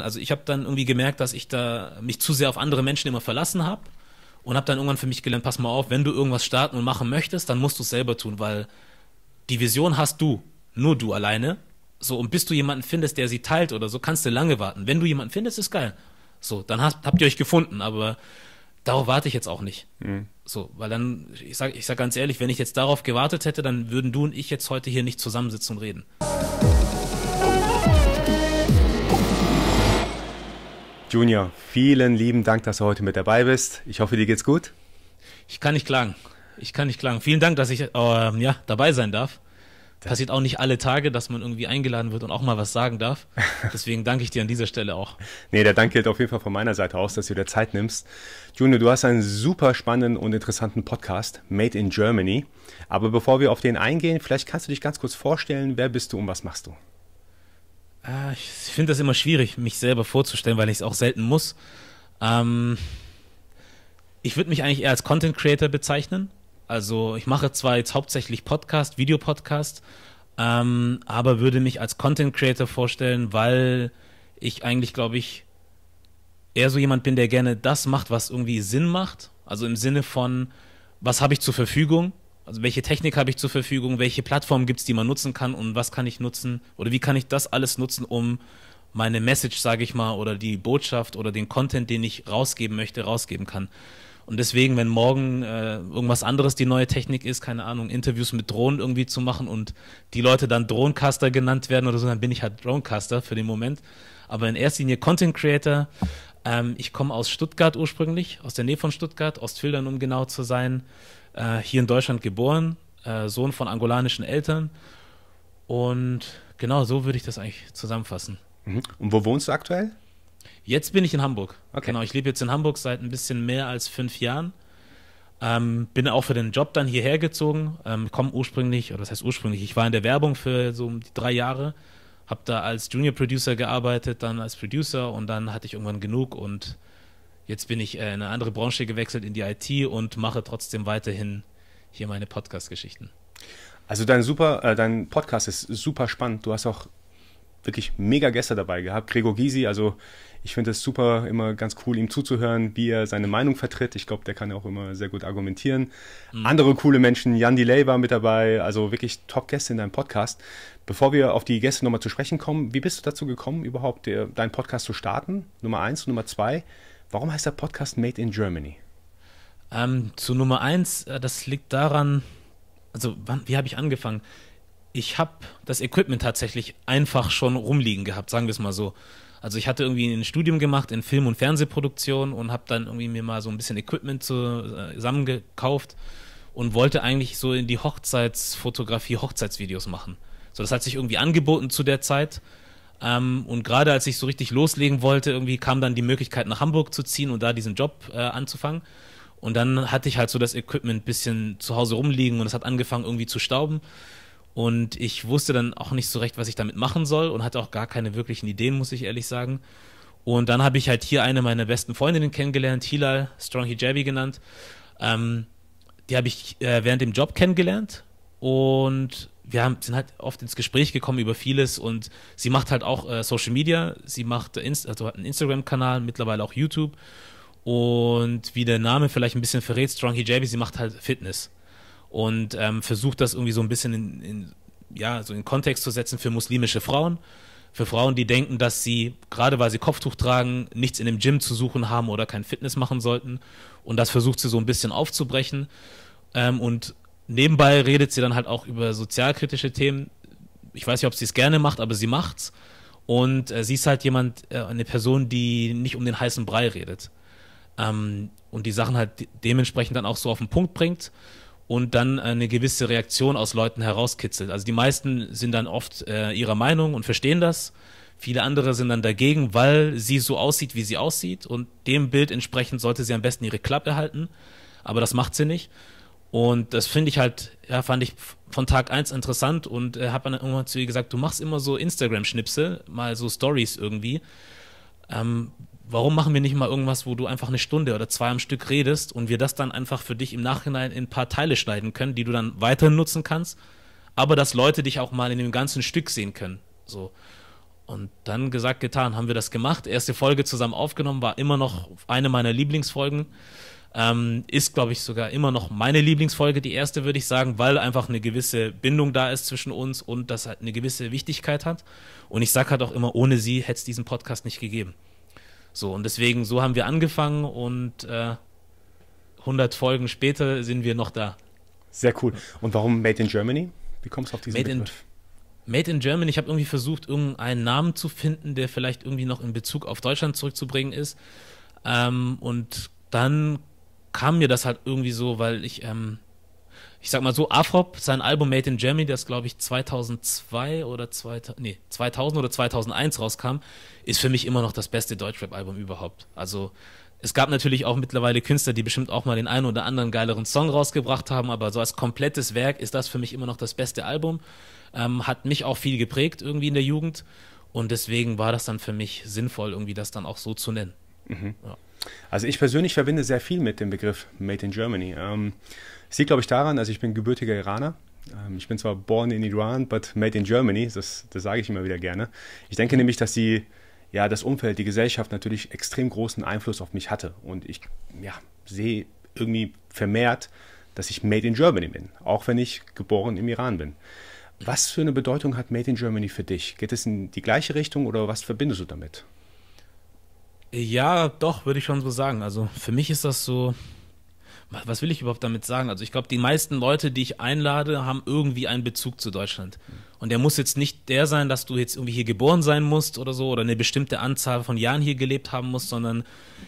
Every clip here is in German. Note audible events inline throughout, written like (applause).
Also ich habe dann irgendwie gemerkt, dass ich da mich zu sehr auf andere Menschen immer verlassen habe und habe dann irgendwann für mich gelernt, pass mal auf, wenn du irgendwas starten und machen möchtest, dann musst du es selber tun, weil die Vision hast du, nur du alleine. So, und bis du jemanden findest, der sie teilt oder so, kannst du lange warten. Wenn du jemanden findest, ist geil. So, dann hast, habt ihr euch gefunden, aber darauf warte ich jetzt auch nicht. Mhm. So, weil dann, ich sag, ich sag ganz ehrlich, wenn ich jetzt darauf gewartet hätte, dann würden du und ich jetzt heute hier nicht zusammensitzen und reden. Junior, vielen lieben Dank, dass du heute mit dabei bist. Ich hoffe, dir geht's gut. Ich kann nicht klagen. Ich kann nicht klagen. Vielen Dank, dass ich äh, ja, dabei sein darf. Passiert auch nicht alle Tage, dass man irgendwie eingeladen wird und auch mal was sagen darf. (laughs) Deswegen danke ich dir an dieser Stelle auch. nee, der Dank gilt auf jeden Fall von meiner Seite aus, dass du dir Zeit nimmst. Junior, du hast einen super spannenden und interessanten Podcast, Made in Germany. Aber bevor wir auf den eingehen, vielleicht kannst du dich ganz kurz vorstellen, wer bist du und was machst du? Ah, ich finde das immer schwierig, mich selber vorzustellen, weil ich es auch selten muss. Ähm, ich würde mich eigentlich eher als Content Creator bezeichnen. Also ich mache zwar jetzt hauptsächlich Podcast, Videopodcast, ähm, aber würde mich als Content Creator vorstellen, weil ich eigentlich, glaube ich, eher so jemand bin, der gerne das macht, was irgendwie Sinn macht. Also im Sinne von, was habe ich zur Verfügung? Also welche Technik habe ich zur Verfügung, welche Plattformen gibt es, die man nutzen kann und was kann ich nutzen oder wie kann ich das alles nutzen, um meine Message, sage ich mal, oder die Botschaft oder den Content, den ich rausgeben möchte, rausgeben kann. Und deswegen, wenn morgen äh, irgendwas anderes die neue Technik ist, keine Ahnung, Interviews mit Drohnen irgendwie zu machen und die Leute dann Drohnencaster genannt werden oder so, dann bin ich halt Drohnencaster für den Moment. Aber in erster Linie Content Creator. Ähm, ich komme aus Stuttgart ursprünglich, aus der Nähe von Stuttgart, Ostfildern, um genau zu sein äh, hier in Deutschland geboren, äh, Sohn von angolanischen Eltern. Und genau so würde ich das eigentlich zusammenfassen. Mhm. Und wo wohnst du aktuell? Jetzt bin ich in Hamburg. Okay. Genau, ich lebe jetzt in Hamburg seit ein bisschen mehr als fünf Jahren. Ähm, bin auch für den Job dann hierher gezogen. Ähm, komme ursprünglich, oder das heißt ursprünglich? Ich war in der Werbung für so die drei Jahre. Habe da als Junior Producer gearbeitet, dann als Producer und dann hatte ich irgendwann genug und jetzt bin ich äh, in eine andere Branche gewechselt, in die IT und mache trotzdem weiterhin hier meine Podcast-Geschichten. Also dein, super, äh, dein Podcast ist super spannend. Du hast auch wirklich mega Gäste dabei gehabt. Gregor Gysi, also ich finde es super, immer ganz cool, ihm zuzuhören, wie er seine Meinung vertritt. Ich glaube, der kann auch immer sehr gut argumentieren. Mhm. Andere coole Menschen, Jan Delay war mit dabei, also wirklich Top-Gäste in deinem Podcast. Bevor wir auf die Gäste nochmal zu sprechen kommen, wie bist du dazu gekommen, überhaupt deinen Podcast zu starten? Nummer eins und Nummer zwei, Warum heißt der Podcast Made in Germany? Ähm, zu Nummer eins, äh, das liegt daran, also wann, wie habe ich angefangen? Ich habe das Equipment tatsächlich einfach schon rumliegen gehabt, sagen wir es mal so. Also ich hatte irgendwie ein Studium gemacht in Film- und Fernsehproduktion und habe dann irgendwie mir mal so ein bisschen Equipment äh, zusammengekauft und wollte eigentlich so in die Hochzeitsfotografie Hochzeitsvideos machen. So, das hat sich irgendwie angeboten zu der Zeit ähm, und gerade als ich so richtig loslegen wollte, irgendwie kam dann die Möglichkeit, nach Hamburg zu ziehen und da diesen Job äh, anzufangen. Und dann hatte ich halt so das Equipment ein bisschen zu Hause rumliegen und es hat angefangen irgendwie zu stauben. Und ich wusste dann auch nicht so recht, was ich damit machen soll und hatte auch gar keine wirklichen Ideen, muss ich ehrlich sagen. Und dann habe ich halt hier eine meiner besten Freundinnen kennengelernt, Hilal, Strong Hijabi genannt. Ähm, die habe ich äh, während dem Job kennengelernt und wir haben, sind halt oft ins Gespräch gekommen über vieles und sie macht halt auch äh, Social Media, sie macht äh, Inst also hat einen Instagram-Kanal, mittlerweile auch YouTube und wie der Name vielleicht ein bisschen verrät, Strong Hijabi, sie macht halt Fitness und ähm, versucht das irgendwie so ein bisschen in, in, ja, so in Kontext zu setzen für muslimische Frauen, für Frauen, die denken, dass sie, gerade weil sie Kopftuch tragen, nichts in dem Gym zu suchen haben oder kein Fitness machen sollten und das versucht sie so ein bisschen aufzubrechen ähm, und nebenbei redet sie dann halt auch über sozialkritische Themen. Ich weiß nicht, ob sie es gerne macht, aber sie macht's. Und äh, sie ist halt jemand, äh, eine Person, die nicht um den heißen Brei redet. Ähm, und die Sachen halt de dementsprechend dann auch so auf den Punkt bringt und dann eine gewisse Reaktion aus Leuten herauskitzelt. Also die meisten sind dann oft äh, ihrer Meinung und verstehen das. Viele andere sind dann dagegen, weil sie so aussieht, wie sie aussieht. Und dem Bild entsprechend sollte sie am besten ihre Klappe halten. Aber das macht sie nicht. Und das finde ich halt, ja, fand ich von Tag 1 interessant und äh, habe dann irgendwann zu ihr gesagt, du machst immer so Instagram-Schnipsel, mal so Stories irgendwie. Ähm, warum machen wir nicht mal irgendwas, wo du einfach eine Stunde oder zwei am Stück redest und wir das dann einfach für dich im Nachhinein in ein paar Teile schneiden können, die du dann weiterhin nutzen kannst, aber dass Leute dich auch mal in dem ganzen Stück sehen können. So. Und dann gesagt, getan, haben wir das gemacht. Erste Folge zusammen aufgenommen, war immer noch eine meiner Lieblingsfolgen. Ähm, ist, glaube ich, sogar immer noch meine Lieblingsfolge, die erste, würde ich sagen, weil einfach eine gewisse Bindung da ist zwischen uns und das halt eine gewisse Wichtigkeit hat. Und ich sage halt auch immer, ohne sie hätte es diesen Podcast nicht gegeben. So, und deswegen, so haben wir angefangen und äh, 100 Folgen später sind wir noch da. Sehr cool. Und warum Made in Germany? Wie kommst du auf diesen Made Begriff? In, Made in Germany, ich habe irgendwie versucht, irgendeinen Namen zu finden, der vielleicht irgendwie noch in Bezug auf Deutschland zurückzubringen ist. Ähm, und dann kam mir das halt irgendwie so, weil ich, ähm, ich sag mal so, Afrop, sein Album Made in Germany, das glaube ich 2002 oder 2000, nee, 2000 oder 2001 rauskam, ist für mich immer noch das beste Deutschrap-Album überhaupt. Also es gab natürlich auch mittlerweile Künstler, die bestimmt auch mal den einen oder anderen geileren Song rausgebracht haben, aber so als komplettes Werk ist das für mich immer noch das beste Album. Ähm, hat mich auch viel geprägt irgendwie in der Jugend und deswegen war das dann für mich sinnvoll, irgendwie das dann auch so zu nennen. Mhm. Ja. Also ich persönlich verbinde sehr viel mit dem Begriff Made in Germany. Ähm, es liegt, glaube ich, daran, also ich bin gebürtiger Iraner. Ähm, ich bin zwar born in Iran, but made in Germany. Das, das sage ich immer wieder gerne. Ich denke nämlich, dass die, ja, das Umfeld, die Gesellschaft natürlich extrem großen Einfluss auf mich hatte. Und ich ja, sehe irgendwie vermehrt, dass ich Made in Germany bin, auch wenn ich geboren im Iran bin. Was für eine Bedeutung hat Made in Germany für dich? Geht es in die gleiche Richtung oder was verbindest du damit? Ja, doch, würde ich schon so sagen. Also für mich ist das so. Was will ich überhaupt damit sagen? Also ich glaube, die meisten Leute, die ich einlade, haben irgendwie einen Bezug zu Deutschland. Und der muss jetzt nicht der sein, dass du jetzt irgendwie hier geboren sein musst oder so oder eine bestimmte Anzahl von Jahren hier gelebt haben musst, sondern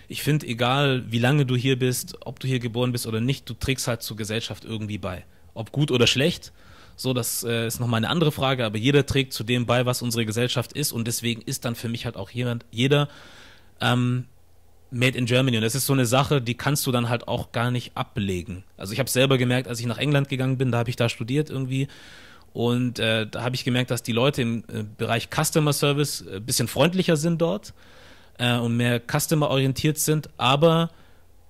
ich finde, egal wie lange du hier bist, ob du hier geboren bist oder nicht, du trägst halt zur Gesellschaft irgendwie bei. Ob gut oder schlecht, so, das äh, ist nochmal eine andere Frage, aber jeder trägt zu dem bei, was unsere Gesellschaft ist und deswegen ist dann für mich halt auch jemand, jeder, jeder ähm, Made in Germany. Und das ist so eine Sache, die kannst du dann halt auch gar nicht ablegen. Also ich habe selber gemerkt, als ich nach England gegangen bin, da habe ich da studiert irgendwie. Und äh, da habe ich gemerkt, dass die Leute im äh, Bereich Customer Service ein äh, bisschen freundlicher sind dort äh, und mehr customer-orientiert sind. Aber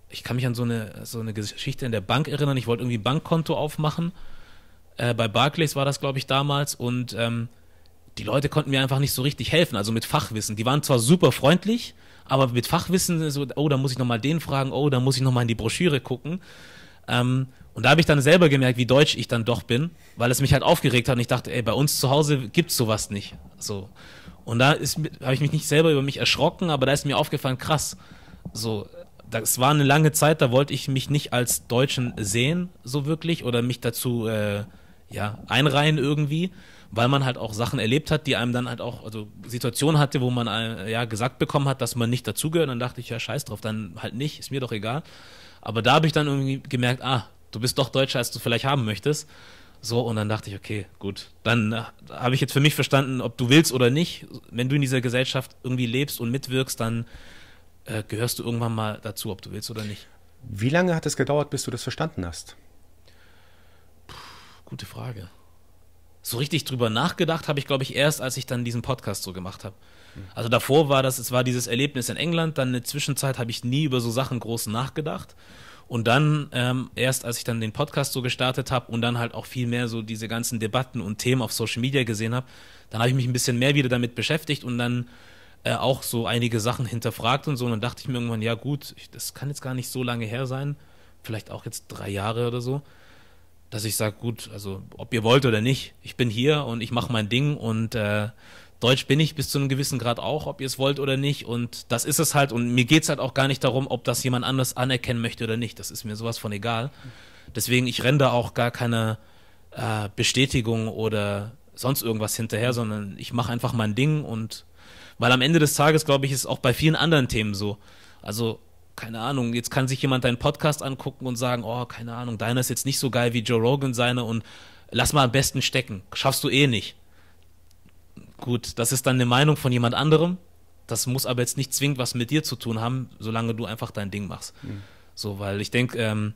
ich kann mich an so eine, so eine Geschichte in der Bank erinnern. Ich wollte irgendwie ein Bankkonto aufmachen. Äh, bei Barclays war das, glaube ich, damals. Und ähm, die Leute konnten mir einfach nicht so richtig helfen, also mit Fachwissen. Die waren zwar super freundlich, aber mit Fachwissen, so, oh, da muss ich nochmal den fragen, oh, da muss ich nochmal in die Broschüre gucken. Ähm, und da habe ich dann selber gemerkt, wie deutsch ich dann doch bin, weil es mich halt aufgeregt hat und ich dachte, ey, bei uns zu Hause gibt es sowas nicht. So. Und da habe ich mich nicht selber über mich erschrocken, aber da ist mir aufgefallen, krass. So, das war eine lange Zeit, da wollte ich mich nicht als Deutschen sehen, so wirklich, oder mich dazu äh, ja, einreihen irgendwie weil man halt auch Sachen erlebt hat, die einem dann halt auch, also Situationen hatte, wo man äh, ja gesagt bekommen hat, dass man nicht dazugehört. dann dachte ich, ja, scheiß drauf, dann halt nicht, ist mir doch egal. Aber da habe ich dann irgendwie gemerkt, ah, du bist doch Deutscher, als du vielleicht haben möchtest. So, und dann dachte ich, okay, gut, dann äh, habe ich jetzt für mich verstanden, ob du willst oder nicht. Wenn du in dieser Gesellschaft irgendwie lebst und mitwirkst, dann äh, gehörst du irgendwann mal dazu, ob du willst oder nicht. Wie lange hat es gedauert, bis du das verstanden hast? Puh, gute Frage so richtig drüber nachgedacht habe ich, glaube ich, erst, als ich dann diesen Podcast so gemacht habe. Also davor war das, es war dieses Erlebnis in England, dann eine Zwischenzeit habe ich nie über so Sachen groß nachgedacht. Und dann ähm, erst, als ich dann den Podcast so gestartet habe und dann halt auch viel mehr so diese ganzen Debatten und Themen auf Social Media gesehen habe, dann habe ich mich ein bisschen mehr wieder damit beschäftigt und dann äh, auch so einige Sachen hinterfragt und so. Und dann dachte ich mir irgendwann, ja gut, ich, das kann jetzt gar nicht so lange her sein, vielleicht auch jetzt drei Jahre oder so dass ich sage, gut, also ob ihr wollt oder nicht, ich bin hier und ich mache mein Ding und äh, Deutsch bin ich bis zu einem gewissen Grad auch, ob ihr es wollt oder nicht. Und das ist es halt. Und mir geht es halt auch gar nicht darum, ob das jemand anders anerkennen möchte oder nicht. Das ist mir sowas von egal. Deswegen, ich renne da auch gar keine äh, Bestätigung oder sonst irgendwas hinterher, sondern ich mache einfach mein Ding und weil am Ende des Tages, glaube ich, ist auch bei vielen anderen Themen so. Also keine Ahnung, jetzt kann sich jemand deinen Podcast angucken und sagen, oh, keine Ahnung, deiner ist jetzt nicht so geil wie Joe Rogan seine und lass mal am besten stecken. Schaffst du eh nicht. Gut, das ist dann eine Meinung von jemand anderem. Das muss aber jetzt nicht zwingend was mit dir zu tun haben, solange du einfach dein Ding machst. Mhm. So, weil ich denke, ähm,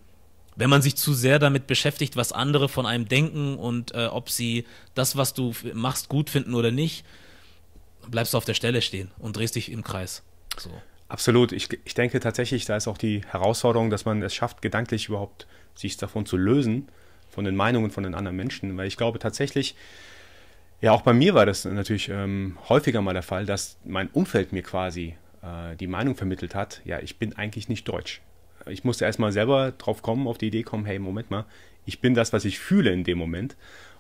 wenn man sich zu sehr damit beschäftigt, was andere von einem denken und äh, ob sie das, was du machst, gut finden oder nicht, bleibst du auf der Stelle stehen und drehst dich im Kreis. So. Absolut. Ich, ich denke tatsächlich, da ist auch die Herausforderung, dass man es schafft, gedanklich überhaupt sich davon zu lösen, von den Meinungen von den anderen Menschen. Weil ich glaube tatsächlich, ja, auch bei mir war das natürlich ähm, häufiger mal der Fall, dass mein Umfeld mir quasi äh, die Meinung vermittelt hat, ja, ich bin eigentlich nicht deutsch. Ich musste erstmal selber drauf kommen, auf die Idee kommen, hey, Moment mal, ich bin das, was ich fühle in dem Moment.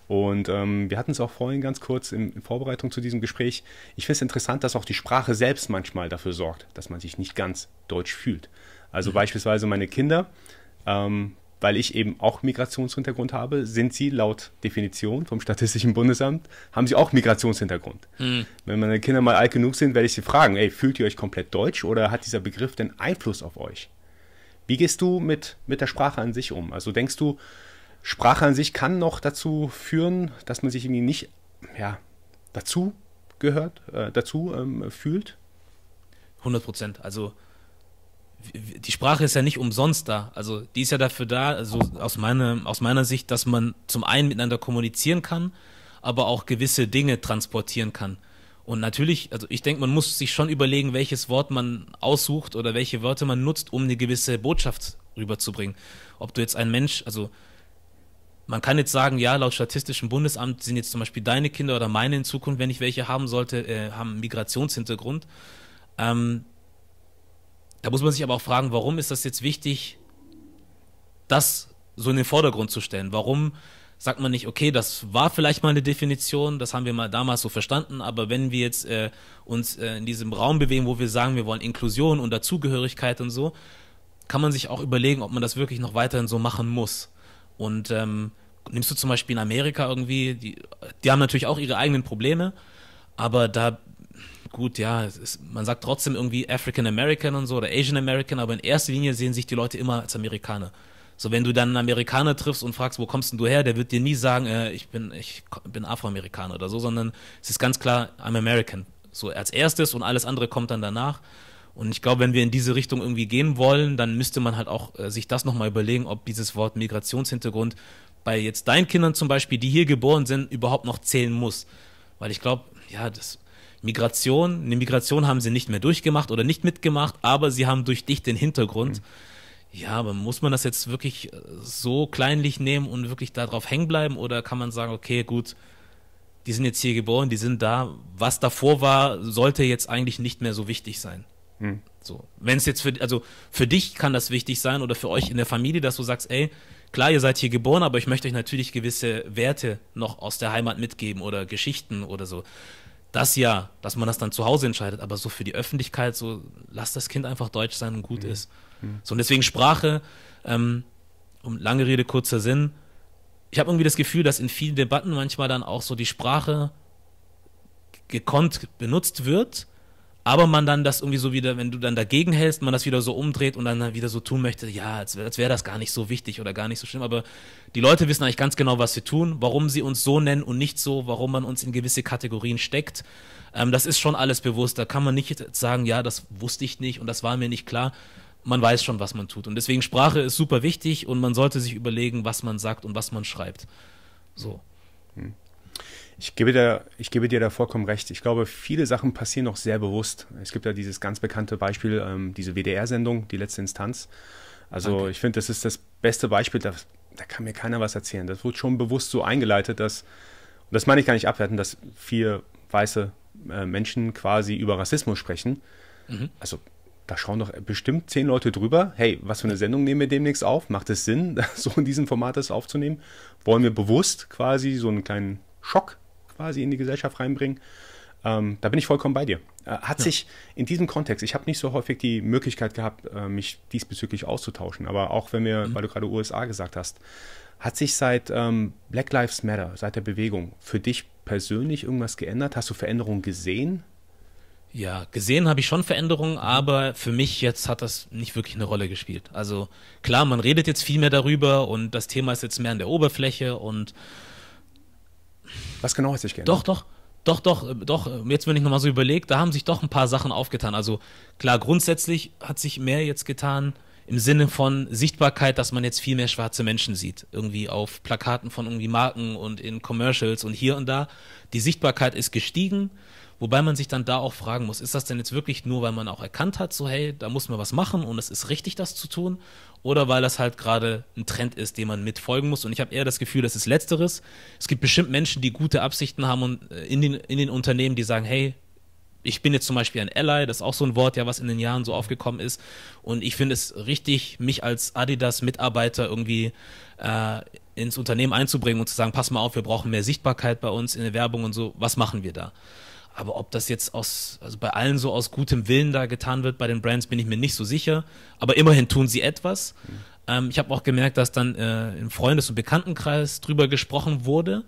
Und ähm, wir hatten es auch vorhin ganz kurz in, in Vorbereitung zu diesem Gespräch. Ich finde es interessant, dass auch die Sprache selbst manchmal dafür sorgt, dass man sich nicht ganz deutsch fühlt. Also mhm. beispielsweise meine Kinder, ähm, weil ich eben auch Migrationshintergrund habe, sind sie laut Definition vom Statistischen Bundesamt, haben sie auch Migrationshintergrund. Mhm. Wenn meine Kinder mal alt genug sind, werde ich sie fragen, ey, fühlt ihr euch komplett deutsch oder hat dieser Begriff denn Einfluss auf euch? Wie gehst du mit, mit der Sprache an sich um? Also denkst du, Sprache an sich kann noch dazu führen, dass man sich irgendwie nicht ja, dazu gehört, äh, dazu ähm, fühlt. 100 Prozent. Also die Sprache ist ja nicht umsonst da. Also die ist ja dafür da, also aus, meine, aus meiner Sicht, dass man zum einen miteinander kommunizieren kann, aber auch gewisse Dinge transportieren kann. Und natürlich, also ich denke, man muss sich schon überlegen, welches Wort man aussucht oder welche Wörter man nutzt, um eine gewisse Botschaft rüberzubringen. Ob du jetzt ein Mensch, also man kann jetzt sagen, ja, laut Statistischem Bundesamt sind jetzt zum Beispiel deine Kinder oder meine in Zukunft, wenn ich welche haben sollte, äh, haben einen Migrationshintergrund. Ähm, da muss man sich aber auch fragen, warum ist das jetzt wichtig, das so in den Vordergrund zu stellen? Warum sagt man nicht, okay, das war vielleicht mal eine Definition, das haben wir mal damals so verstanden, aber wenn wir jetzt äh, uns äh, in diesem Raum bewegen, wo wir sagen, wir wollen Inklusion und Dazugehörigkeit und so, kann man sich auch überlegen, ob man das wirklich noch weiterhin so machen muss. Und ähm, nimmst du zum Beispiel in Amerika irgendwie, die, die haben natürlich auch ihre eigenen Probleme, aber da, gut, ja, ist, man sagt trotzdem irgendwie African American und so oder Asian American, aber in erster Linie sehen sich die Leute immer als Amerikaner. So, wenn du dann einen Amerikaner triffst und fragst, wo kommst denn du her, der wird dir nie sagen, äh, ich bin, ich bin Afroamerikaner oder so, sondern es ist ganz klar, I'm American. So als erstes und alles andere kommt dann danach. Und ich glaube, wenn wir in diese Richtung irgendwie gehen wollen, dann müsste man halt auch äh, sich das nochmal überlegen, ob dieses Wort Migrationshintergrund bei jetzt deinen Kindern zum Beispiel, die hier geboren sind, überhaupt noch zählen muss. Weil ich glaube, ja, das Migration, eine Migration haben sie nicht mehr durchgemacht oder nicht mitgemacht, aber sie haben durch dich den Hintergrund. Mhm. Ja, aber muss man das jetzt wirklich äh, so kleinlich nehmen und wirklich darauf hängen bleiben? Oder kann man sagen, okay, gut, die sind jetzt hier geboren, die sind da. Was davor war, sollte jetzt eigentlich nicht mehr so wichtig sein. Hm. So, wenn es jetzt für also für dich kann das wichtig sein oder für euch in der Familie, dass du sagst, ey, klar, ihr seid hier geboren, aber ich möchte euch natürlich gewisse Werte noch aus der Heimat mitgeben oder Geschichten oder so. Das ja, dass man das dann zu Hause entscheidet, aber so für die Öffentlichkeit, so lass das Kind einfach deutsch sein und gut mhm. ist. Hm. So und deswegen Sprache, ähm, um lange Rede, kurzer Sinn. Ich habe irgendwie das Gefühl, dass in vielen Debatten manchmal dann auch so die Sprache gekonnt benutzt wird, aber man dann das irgendwie so wieder, wenn du dann dagegen hältst, man das wieder so umdreht und dann wieder so tun möchte, ja, als wäre das gar nicht so wichtig oder gar nicht so schlimm, aber die Leute wissen eigentlich ganz genau, was sie tun, warum sie uns so nennen und nicht so, warum man uns in gewisse Kategorien steckt. Ähm, das ist schon alles bewusst, da kann man nicht sagen, ja, das wusste ich nicht und das war mir nicht klar. Man weiß schon, was man tut. Und deswegen Sprache ist super wichtig und man sollte sich überlegen, was man sagt und was man schreibt. So. Ich gebe, dir, ich gebe dir da vollkommen recht. Ich glaube, viele Sachen passieren noch sehr bewusst. Es gibt ja dieses ganz bekannte Beispiel, ähm, diese WDR-Sendung, die letzte Instanz. Also Danke. ich finde, das ist das beste Beispiel, da, da, kann mir keiner was erzählen. Das wurde schon bewusst so eingeleitet, dass, und das meine ich gar nicht abwerten, dass vier weiße äh, Menschen quasi über Rassismus sprechen. Mhm. Also da schauen doch bestimmt zehn Leute drüber. Hey, was für eine Sendung nehmen wir demnächst auf? Macht es Sinn, (laughs) so in diesem Format das aufzunehmen? Wollen wir bewusst quasi so einen kleinen Schock quasi in die Gesellschaft reinbringen. Ähm, da bin ich vollkommen bei dir. Äh, hat ja. sich in diesem Kontext, ich habe nicht so häufig die Möglichkeit gehabt, äh, mich diesbezüglich auszutauschen, aber auch wenn wir, mhm. weil du gerade USA gesagt hast, hat sich seit ähm, Black Lives Matter, seit der Bewegung, für dich persönlich irgendwas geändert? Hast du Veränderungen gesehen? Ja, gesehen habe ich schon Veränderungen, mhm. aber für mich jetzt hat das nicht wirklich eine Rolle gespielt. Also klar, man redet jetzt viel mehr darüber und das Thema ist jetzt mehr an der Oberfläche und was genau hat sich geändert? Doch, doch. Doch, doch, äh, doch. Äh, jetzt, wenn ich nochmal so überlege, da haben sich doch ein paar Sachen aufgetan. Also klar, grundsätzlich hat sich mehr jetzt getan im Sinne von Sichtbarkeit, dass man jetzt viel mehr schwarze Menschen sieht. Irgendwie auf Plakaten von irgendwie Marken und in Commercials und hier und da. Die Sichtbarkeit ist gestiegen. Wobei man sich dann da auch fragen muss, ist das denn jetzt wirklich nur, weil man auch erkannt hat, so hey, da muss man was machen und es ist richtig, das zu tun? Oder weil das halt gerade ein Trend ist, dem man mitfolgen muss? Und ich habe eher das Gefühl, das ist Letzteres. Es gibt bestimmt Menschen, die gute Absichten haben und äh, in den, in den Unternehmen, die sagen, hey, ich bin jetzt zum Beispiel ein Ally, das ist auch so ein Wort, ja, was in den Jahren so aufgekommen ist. Und ich finde es richtig, mich als Adidas-Mitarbeiter irgendwie äh, ins Unternehmen einzubringen und zu sagen, pass mal auf, wir brauchen mehr Sichtbarkeit bei uns in der Werbung und so, was machen wir da? Aber ob das jetzt aus, also bei allen so aus gutem Willen da getan wird, bei den Brands bin ich mir nicht so sicher. Aber immerhin tun sie etwas. Mhm. Ähm, ich habe auch gemerkt, dass dann äh, im Freundes- und Bekanntenkreis drüber gesprochen wurde.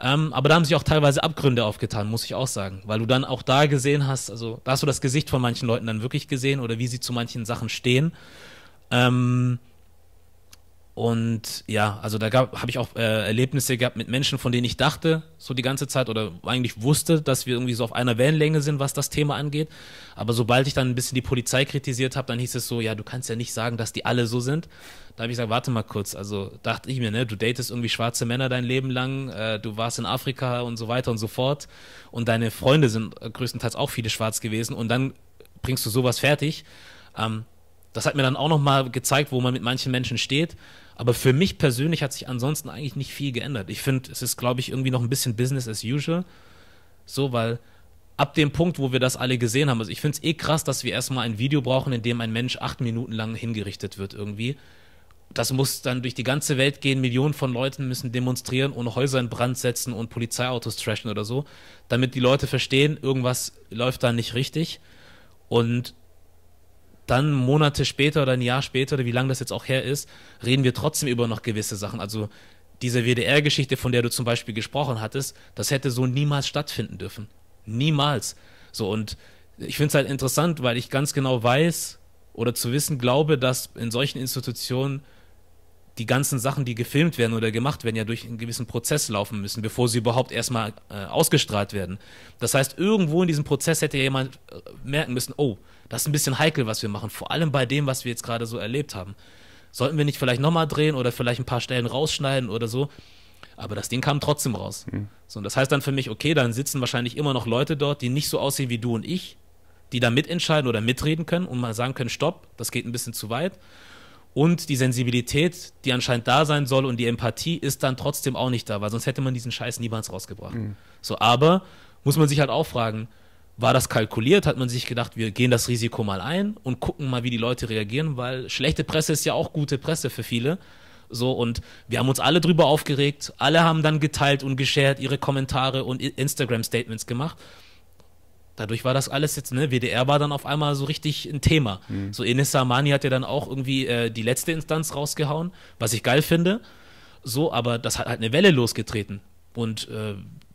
Ähm, aber da haben sich auch teilweise Abgründe aufgetan, muss ich auch sagen. Weil du dann auch da gesehen hast, also da hast du das Gesicht von manchen Leuten dann wirklich gesehen oder wie sie zu manchen Sachen stehen. Ähm, und ja, also da habe ich auch äh, Erlebnisse gehabt mit Menschen, von denen ich dachte, so die ganze Zeit oder eigentlich wusste, dass wir irgendwie so auf einer Wellenlänge sind, was das Thema angeht. Aber sobald ich dann ein bisschen die Polizei kritisiert habe, dann hieß es so, ja, du kannst ja nicht sagen, dass die alle so sind. Da habe ich gesagt, warte mal kurz. Also dachte ich mir, ne, du datest irgendwie schwarze Männer dein Leben lang, äh, du warst in Afrika und so weiter und so fort. Und deine Freunde sind äh, größtenteils auch viele schwarz gewesen. Und dann bringst du sowas fertig. Ähm, das hat mir dann auch nochmal gezeigt, wo man mit manchen Menschen steht. Aber für mich persönlich hat sich ansonsten eigentlich nicht viel geändert. Ich finde, es ist, glaube ich, irgendwie noch ein bisschen Business as usual. So, weil ab dem Punkt, wo wir das alle gesehen haben, also ich finde es eh krass, dass wir erstmal ein Video brauchen, in dem ein Mensch acht Minuten lang hingerichtet wird irgendwie. Das muss dann durch die ganze Welt gehen, Millionen von Leuten müssen demonstrieren und Häuser in Brand setzen und Polizeiautos trashen oder so, damit die Leute verstehen, irgendwas läuft da nicht richtig. Und dann Monate später oder ein Jahr später oder wie lange das jetzt auch her ist, reden wir trotzdem über noch gewisse Sachen. Also diese WDR-Geschichte, von der du zum Beispiel gesprochen hattest, das hätte so niemals stattfinden dürfen. Niemals. So und ich finde es halt interessant, weil ich ganz genau weiß oder zu wissen glaube, dass in solchen Institutionen die ganzen Sachen, die gefilmt werden oder gemacht werden, ja durch einen gewissen Prozess laufen müssen, bevor sie überhaupt erstmal äh, ausgestrahlt werden. Das heißt, irgendwo in diesem Prozess hätte ja jemand äh, merken müssen, oh, das ist ein bisschen heikel, was wir machen, vor allem bei dem, was wir jetzt gerade so erlebt haben. Sollten wir nicht vielleicht nochmal drehen oder vielleicht ein paar Stellen rausschneiden oder so? Aber das Ding kam trotzdem raus. Mhm. So, und das heißt dann für mich, okay, dann sitzen wahrscheinlich immer noch Leute dort, die nicht so aussehen wie du und ich, die da mitentscheiden oder mitreden können und mal sagen können, stopp, das geht ein bisschen zu weit. Und die Sensibilität, die anscheinend da sein soll und die Empathie ist dann trotzdem auch nicht da, weil sonst hätte man diesen Scheiß niemals rausgebracht. Mhm. So, aber muss man sich halt auch fragen, war das kalkuliert? Hat man sich gedacht, wir gehen das Risiko mal ein und gucken mal, wie die Leute reagieren, weil schlechte Presse ist ja auch gute Presse für viele. So, und wir haben uns alle drüber aufgeregt. Alle haben dann geteilt und geshared ihre Kommentare und Instagram-Statements gemacht. Dadurch war das alles jetzt, ne, WDR war dann auf einmal so richtig ein Thema. Mhm. So, Enissa Mani hat ja dann auch irgendwie äh, die letzte Instanz rausgehauen, was ich geil finde. So, aber das hat halt eine Welle losgetreten. Und äh,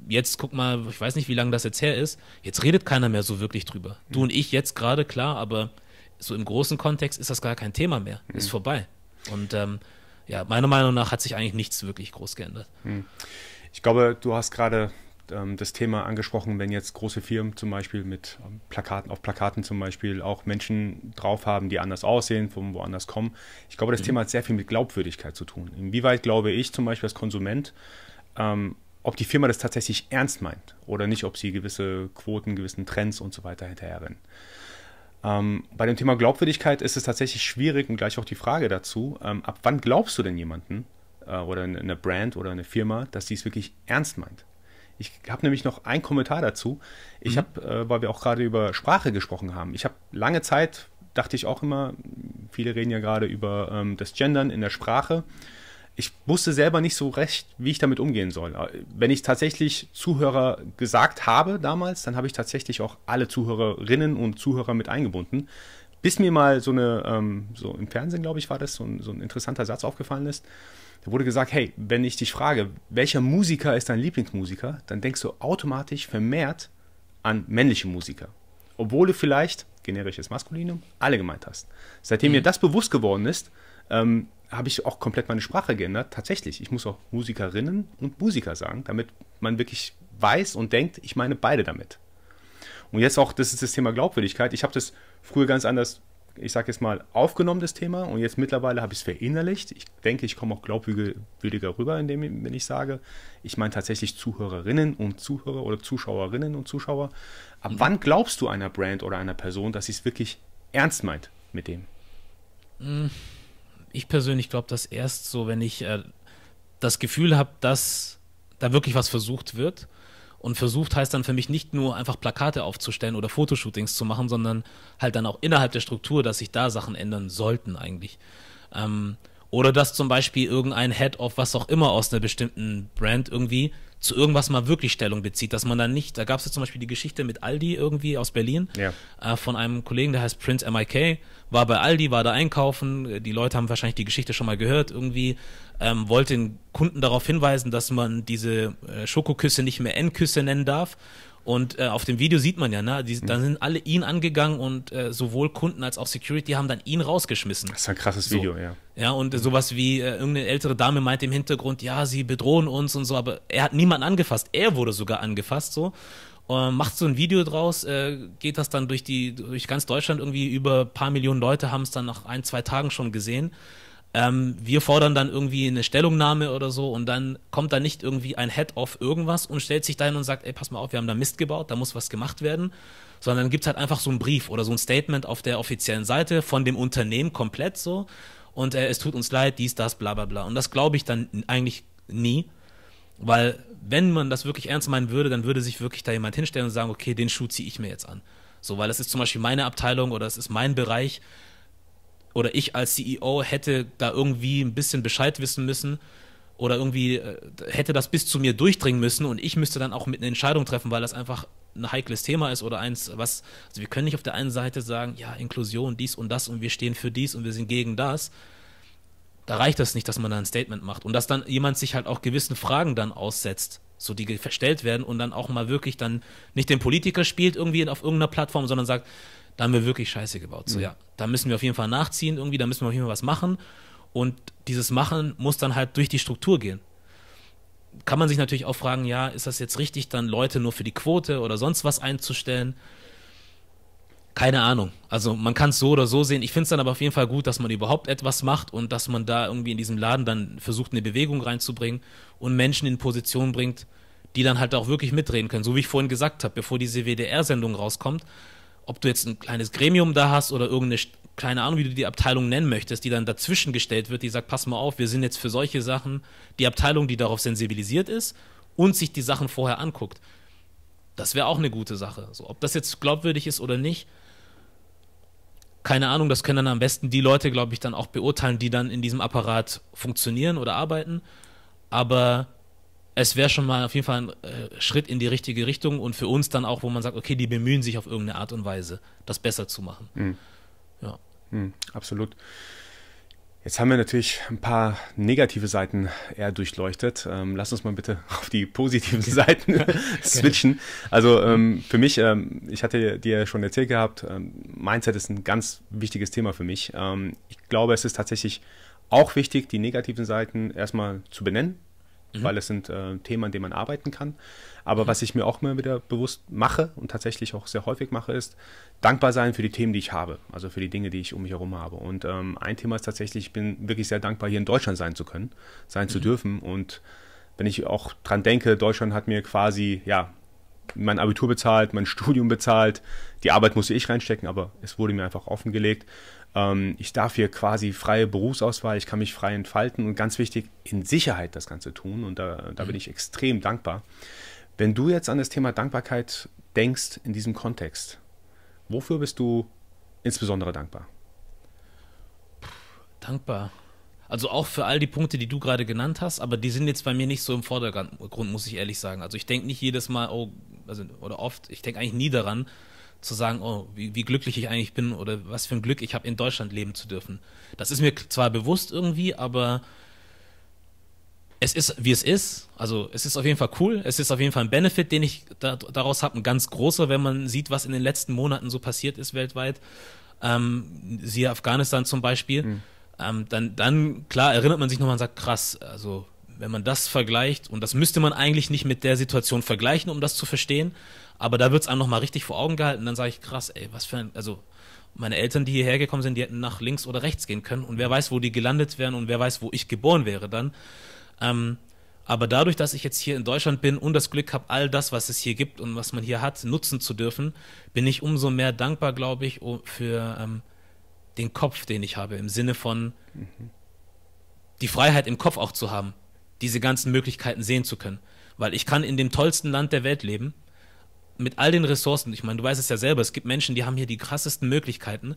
jetzt guck mal, ich weiß nicht, wie lange das jetzt her ist, jetzt redet keiner mehr so wirklich drüber. Mhm. Du und ich jetzt gerade, klar, aber so im großen Kontext ist das gar kein Thema mehr. Mhm. Ist vorbei. Und ähm, ja, meiner Meinung nach hat sich eigentlich nichts wirklich groß geändert. Mhm. Ich glaube, du hast gerade ähm, das Thema angesprochen, wenn jetzt große Firmen zum Beispiel mit ähm, Plakaten, auf Plakaten zum Beispiel auch Menschen drauf haben, die anders aussehen, von woanders kommen. Ich glaube, das mhm. Thema hat sehr viel mit Glaubwürdigkeit zu tun. Inwieweit glaube ich zum Beispiel als Konsument, ähm, ob die Firma das tatsächlich ernst meint oder nicht, ob sie gewisse Quoten, gewissen Trends und so weiter hinterherrennen. Ähm, bei dem Thema Glaubwürdigkeit ist es tatsächlich schwierig und gleich auch die Frage dazu, ähm, ab wann glaubst du denn jemanden äh, oder eine Brand oder eine Firma, dass sie es wirklich ernst meint? Ich habe nämlich noch einen Kommentar dazu. Ich mhm. habe, äh, weil wir auch gerade über Sprache gesprochen haben, ich habe lange Zeit, dachte ich auch immer, viele reden ja gerade über ähm, das Gendern in der Sprache ich wusste selber nicht so recht, wie ich damit umgehen soll. Wenn ich tatsächlich Zuhörer gesagt habe damals, dann habe ich tatsächlich auch alle Zuhörerinnen und Zuhörer mit eingebunden. Bis mir mal so eine, ähm, so im Fernsehen, glaube ich, war das, so ein, so ein interessanter Satz aufgefallen ist. Da wurde gesagt, hey, wenn ich dich frage, welcher Musiker ist dein Lieblingsmusiker, dann denkst du automatisch vermehrt an männliche Musiker. Obwohl du vielleicht generisches Maskulinum alle gemeint hast. Seitdem mhm. mir das bewusst geworden ist, ähm, habe ich auch komplett meine Sprache geändert. Tatsächlich, ich muss auch Musikerinnen und Musiker sagen, damit man wirklich weiß und denkt, ich meine beide damit. Und jetzt auch, das ist das Thema Glaubwürdigkeit. Ich habe das früher ganz anders, ich sage jetzt mal, aufgenommen, das Thema. Und jetzt mittlerweile habe ich es verinnerlicht. Ich denke, ich komme auch glaubwürdiger rüber, indem wenn ich sage, ich meine tatsächlich Zuhörerinnen und Zuhörer oder Zuschauerinnen und Zuschauer. Ab mhm. wann glaubst du einer Brand oder einer Person, dass sie es wirklich ernst meint mit dem? Mhm ich persönlich glaube das erst so, wenn ich äh, das Gefühl habe, dass da wirklich was versucht wird. Und versucht heißt dann für mich nicht nur einfach Plakate aufzustellen oder Fotoshootings zu machen, sondern halt dann auch innerhalb der Struktur, dass sich da Sachen ändern sollten eigentlich. Ähm, oder dass zum Beispiel irgendein Head of was auch immer aus einer bestimmten Brand irgendwie zu irgendwas mal wirklich Stellung bezieht, dass man dann nicht, da gab es ja zum Beispiel die Geschichte mit Aldi irgendwie aus Berlin, ja. äh, von einem Kollegen, der heißt Prince MIK, war bei Aldi, war da einkaufen, äh, die Leute haben wahrscheinlich die Geschichte schon mal gehört, irgendwie ähm, wollte den Kunden darauf hinweisen, dass man diese äh, Schokoküsse nicht mehr Endküsse nennen darf und äh, auf dem Video sieht man ja, ne, die, da mhm. sind alle ihn angegangen und äh, sowohl Kunden als auch Security haben dann ihn rausgeschmissen. Das ist ein krasses Video, ja. Ja, und äh, sowas wie äh, irgendeine ältere Dame meint im Hintergrund, ja, sie bedrohen uns und so, aber er hat niemanden angefasst. Er wurde sogar angefasst, so. Und ähm, macht so ein Video draus, äh, geht das dann durch die, durch ganz Deutschland irgendwie über ein paar Millionen Leute haben es dann nach ein, zwei Tagen schon gesehen ähm, wir fordern dann irgendwie eine Stellungnahme oder so und dann kommt da nicht irgendwie ein Head auf irgendwas und stellt sich dahin und sagt, ey, pass mal auf, wir haben da Mist gebaut, da muss was gemacht werden, sondern dann gibt es halt einfach so einen Brief oder so ein Statement auf der offiziellen Seite von dem Unternehmen komplett so und äh, es tut uns leid, dies, das, bla bla bla. Und das glaube ich dann eigentlich nie, weil wenn man das wirklich ernst meinen würde, dann würde sich wirklich da jemand hinstellen und sagen, okay, den Schuh ziehe ich mir jetzt an. So, weil das ist zum Beispiel meine Abteilung oder es ist mein Bereich oder ich als CEO hätte da irgendwie ein bisschen Bescheid wissen müssen oder irgendwie äh, hätte das bis zu mir durchdringen müssen und ich müsste dann auch mit einer Entscheidung treffen, weil das einfach ein heikles Thema ist oder eins, was, also wir können nicht auf der einen Seite sagen, ja, Inklusion, dies und das und wir stehen für dies und wir sind gegen das. Da reicht das nicht, dass man da ein Statement macht und dass dann jemand sich halt auch gewissen Fragen dann aussetzt, so die gestellt werden und dann auch mal wirklich dann nicht den Politiker spielt irgendwie auf irgendeiner Plattform, sondern sagt, da haben wir wirklich Scheiße gebaut. So, mhm. ja, da müssen wir auf jeden Fall nachziehen irgendwie, da müssen wir auf jeden Fall was machen. Und dieses Machen muss dann halt durch die Struktur gehen. Kann man sich natürlich auch fragen, ja, ist das jetzt richtig, dann Leute nur für die Quote oder sonst was einzustellen? Keine Ahnung. Also man kann es so oder so sehen. Ich finde es dann aber auf jeden Fall gut, dass man überhaupt etwas macht und dass man da irgendwie in diesem Laden dann versucht, eine Bewegung reinzubringen und Menschen in Position bringt, die dann halt auch wirklich mitreden können. So wie ich vorhin gesagt habe, bevor diese WDR-Sendung rauskommt, ob du jetzt ein kleines Gremium da hast oder irgendeine keine Ahnung, wie du die Abteilung nennen möchtest, die dann dazwischen gestellt wird, die sagt, pass mal auf, wir sind jetzt für solche Sachen die Abteilung, die darauf sensibilisiert ist und sich die Sachen vorher anguckt. Das wäre auch eine gute Sache. So, ob das jetzt glaubwürdig ist oder nicht, keine Ahnung, das können dann am besten die Leute, glaube ich, dann auch beurteilen, die dann in diesem Apparat funktionieren oder arbeiten. Aber es wäre schon mal auf jeden Fall ein äh, Schritt in die richtige Richtung und für uns dann auch, wo man sagt, okay, die bemühen sich auf irgendeine Art und Weise, das besser zu machen. Mhm. Ja. Mhm, absolut. Jetzt haben wir natürlich ein paar negative Seiten eher durchleuchtet. Ähm, lass uns mal bitte (laughs) auf die positiven okay. (laughs) Seiten switchen. Also ähm, für mich, ähm, ich hatte dir schon erzählt gehabt, ähm, Mindset ist ein ganz wichtiges Thema für mich. Ähm, ich glaube, es ist tatsächlich auch wichtig, die negativen Seiten erstmal zu benennen, mhm. weil es sind äh, Themen, an denen man arbeiten kann. Aber mhm. was ich mir auch immer wieder bewusst mache und tatsächlich auch sehr häufig mache, ist dankbar sein für die Themen, die ich habe, also für die Dinge, die ich um mich herum habe. Und ähm, ein Thema ist tatsächlich, ich bin wirklich sehr dankbar, hier in Deutschland sein zu können, sein mhm. zu dürfen. Und wenn ich auch dran denke, Deutschland hat mir quasi, ja, mein Abitur bezahlt, mein (laughs) Studium bezahlt, die Arbeit musste ich reinstecken, aber es wurde mir einfach offengelegt. Ähm, ich darf hier quasi freie Berufsauswahl, ich kann mich frei entfalten und ganz wichtig, in Sicherheit das Ganze tun. Und da, da bin mhm. ich extrem dankbar. Wenn du jetzt an das Thema Dankbarkeit denkst in diesem Kontext, wofür bist du insbesondere dankbar? Dankbar. Also auch für all die Punkte, die du gerade genannt hast, aber die sind jetzt bei mir nicht so im Vordergrund, muss ich ehrlich sagen. Also ich denke nicht jedes Mal, oh, also, oder oft, ich denke eigentlich nie daran, zu sagen, oh, wie, wie, glücklich ich eigentlich bin oder was für ein Glück ich habe, in Deutschland leben zu dürfen. Das ist mir zwar bewusst irgendwie, aber es ist, wie es ist. Also es ist auf jeden Fall cool. Es ist auf jeden Fall ein Benefit, den ich da, daraus habe, ein ganz großer, wenn man sieht, was in den letzten Monaten so passiert ist weltweit. Ähm, siehe Afghanistan zum Beispiel. Mhm. Ähm, dann, dann, klar, erinnert man sich nochmal und sagt, krass, also wenn man das vergleicht, und das müsste man eigentlich nicht mit der Situation vergleichen, um das zu verstehen, aber da wird es einem nochmal richtig vor Augen gehalten. dann sage ich, krass, ey, was für ein, also meine Eltern, die hierher gekommen sind, die hätten nach links oder rechts gehen können. Und wer weiß, wo die gelandet wären und wer weiß, wo ich geboren wäre dann. Ähm, aber dadurch, dass ich jetzt hier in Deutschland bin und das Glück habe, all das, was es hier gibt und was man hier hat, nutzen zu dürfen, bin ich umso mehr dankbar, glaube ich, für ähm, den Kopf, den ich habe, im Sinne von die Freiheit im Kopf auch zu haben, diese ganzen Möglichkeiten sehen zu können. Weil ich kann in dem tollsten Land der Welt leben, mit all den Ressourcen, ich meine, du weißt es ja selber, es gibt Menschen, die haben hier die krassesten Möglichkeiten,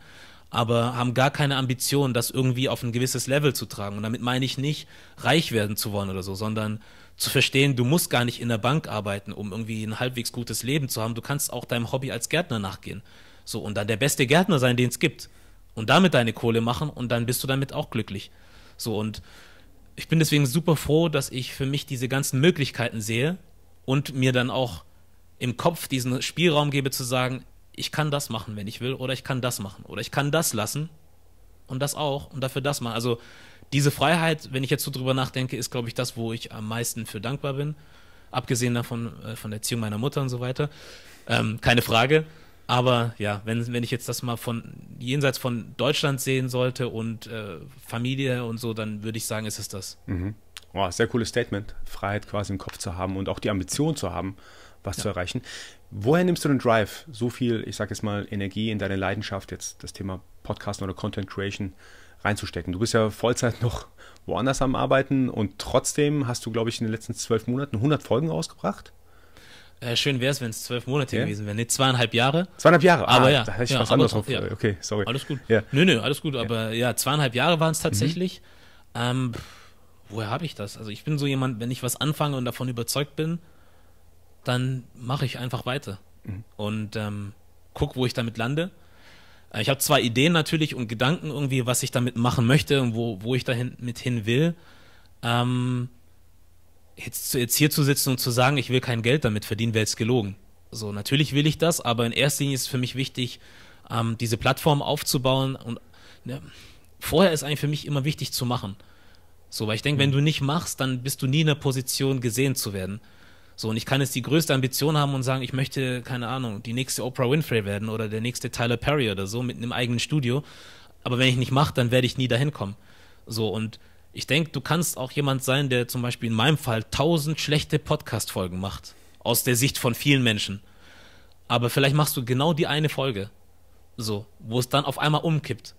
aber haben gar keine Ambition, das irgendwie auf ein gewisses Level zu tragen. Und damit meine ich nicht, reich werden zu wollen oder so, sondern zu verstehen, du musst gar nicht in der Bank arbeiten, um irgendwie ein halbwegs gutes Leben zu haben. Du kannst auch deinem Hobby als Gärtner nachgehen. So, und dann der beste Gärtner sein, den es gibt. Und damit deine Kohle machen und dann bist du damit auch glücklich. So, und ich bin deswegen super froh, dass ich für mich diese ganzen Möglichkeiten sehe und mir dann auch im Kopf diesen Spielraum gebe zu sagen, ich kann das machen, wenn ich will, oder ich kann das machen, oder ich kann das lassen und das auch und dafür das machen. Also diese Freiheit, wenn ich jetzt so drüber nachdenke, ist, glaube ich, das, wo ich am meisten für dankbar bin. Abgesehen davon, äh, von der Erziehung meiner Mutter und so weiter. Ähm, keine Frage. Aber ja, wenn, wenn ich jetzt das mal von jenseits von Deutschland sehen sollte und äh, Familie und so, dann würde ich sagen, ist es das. Mhm. Oh, sehr cooles Statement. Freiheit quasi im Kopf zu haben und auch die Ambition zu haben, was ja. zu erreichen. Woher nimmst du den Drive, so viel, ich sag jetzt mal, Energie in deine Leidenschaft, jetzt das Thema Podcasten oder Content Creation reinzustecken? Du bist ja Vollzeit noch woanders am Arbeiten und trotzdem hast du, glaube ich, in den letzten zwölf Monaten 100 Folgen rausgebracht. Äh, schön wäre es, wenn es zwölf Monate yeah. gewesen wären. Nee, zweieinhalb Jahre. Zweieinhalb Jahre, aber ah, ja. Da hätte ich ja, was anderes drauf. Ja. Okay, sorry. Alles gut. Ja. Nö, nö, alles gut. Aber ja, zweieinhalb Jahre waren es mhm. tatsächlich. Mhm. Ähm, woher habe ich das? Also ich bin so jemand, wenn ich was anfange und davon überzeugt bin, dann mache ich einfach weiter mhm. und ähm, guck, wo ich damit lande. Äh, ich habe zwar Ideen natürlich und Gedanken irgendwie, was ich damit machen möchte und wo, wo ich dahin mit hin will. Ähm, jetzt, jetzt hier zu sitzen und zu sagen, ich will kein Geld damit verdienen, wäre jetzt gelogen. So, natürlich will ich das, aber in erster Linie ist es für mich wichtig, ähm, diese Plattform aufzubauen und ja, ne, vorher ist eigentlich für mich immer wichtig zu machen. So, weil ich denke, mhm. wenn du nicht machst, dann bist du nie in der Position, gesehen zu werden. So, und ich kann jetzt die größte Ambition haben und sagen, ich möchte, keine Ahnung, die nächste Oprah Winfrey werden oder der nächste Tyler Perry oder so mit einem eigenen Studio. Aber wenn ich nicht mache, dann werde ich nie dahin kommen. So, und ich denke, du kannst auch jemand sein, der zum Beispiel in meinem Fall tausend schlechte Podcast-Folgen macht. Aus der Sicht von vielen Menschen. Aber vielleicht machst du genau die eine Folge. So, wo es dann auf einmal umkippt.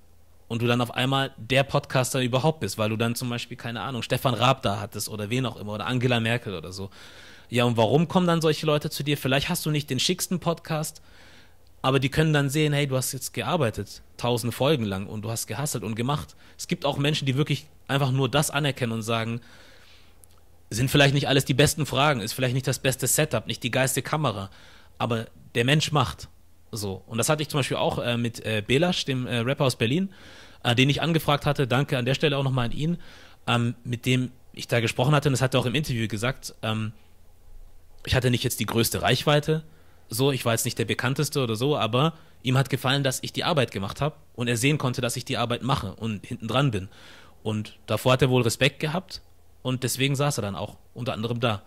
Und du dann auf einmal der Podcaster überhaupt bist, weil du dann zum Beispiel, keine Ahnung, Stefan Raab da hattest oder wen auch immer oder Angela Merkel oder so. Ja, und warum kommen dann solche Leute zu dir? Vielleicht hast du nicht den schicksten Podcast, aber die können dann sehen, hey, du hast jetzt gearbeitet, tausend Folgen lang und du hast gehasselt und gemacht. Es gibt auch Menschen, die wirklich einfach nur das anerkennen und sagen, sind vielleicht nicht alles die besten Fragen, ist vielleicht nicht das beste Setup, nicht die geilste Kamera, aber der Mensch macht so. Und das hatte ich zum Beispiel auch äh, mit äh, Belasch, dem äh, Rapper aus Berlin, äh, den ich angefragt hatte, danke an der Stelle auch nochmal an ihn, ähm, mit dem ich da gesprochen hatte und das hat er auch im Interview gesagt, ähm, ich hatte nicht jetzt die größte Reichweite, so, ich war jetzt nicht der bekannteste oder so, aber ihm hat gefallen, dass ich die Arbeit gemacht habe und er sehen konnte, dass ich die Arbeit mache und hinten dran bin. Und davor hat er wohl Respekt gehabt und deswegen saß er dann auch unter anderem da.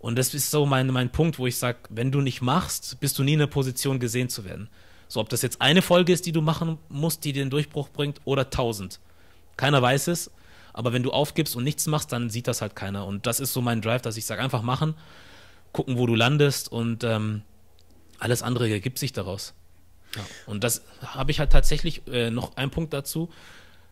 Und das ist so mein, mein Punkt, wo ich sage, wenn du nicht machst, bist du nie in der Position, gesehen zu werden. So, ob das jetzt eine Folge ist, die du machen musst, die den Durchbruch bringt, oder tausend. Keiner weiß es, aber wenn du aufgibst und nichts machst, dann sieht das halt keiner. Und das ist so mein Drive, dass ich sage, einfach machen gucken, wo du landest und ähm, alles andere ergibt sich daraus. Ja. Und das habe ich halt tatsächlich äh, noch einen Punkt dazu.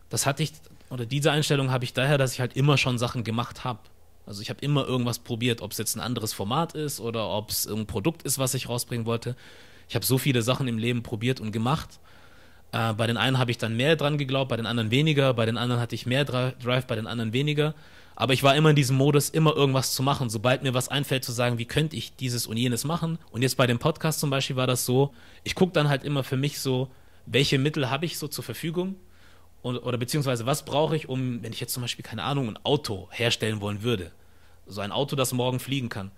Das hatte ich, oder diese Einstellung habe ich daher, dass ich halt immer schon Sachen gemacht habe. Also ich habe immer irgendwas probiert, ob es jetzt ein anderes Format ist oder ob es ein Produkt ist, was ich rausbringen wollte. Ich habe so viele Sachen im Leben probiert und gemacht. Äh, bei den einen habe ich dann mehr dran geglaubt, bei den anderen weniger, bei den anderen hatte ich mehr Drive, bei den anderen weniger. Aber ich war immer in diesem Modus, immer irgendwas zu machen, sobald mir was einfällt, zu sagen, wie könnte ich dieses und jenes machen. Und jetzt bei dem Podcast zum Beispiel war das so, ich gucke dann halt immer für mich so, welche Mittel habe ich so zur Verfügung und, oder beziehungsweise was brauche ich, um, wenn ich jetzt zum Beispiel, keine Ahnung, ein Auto herstellen wollen würde, so ein Auto, das morgen fliegen kann,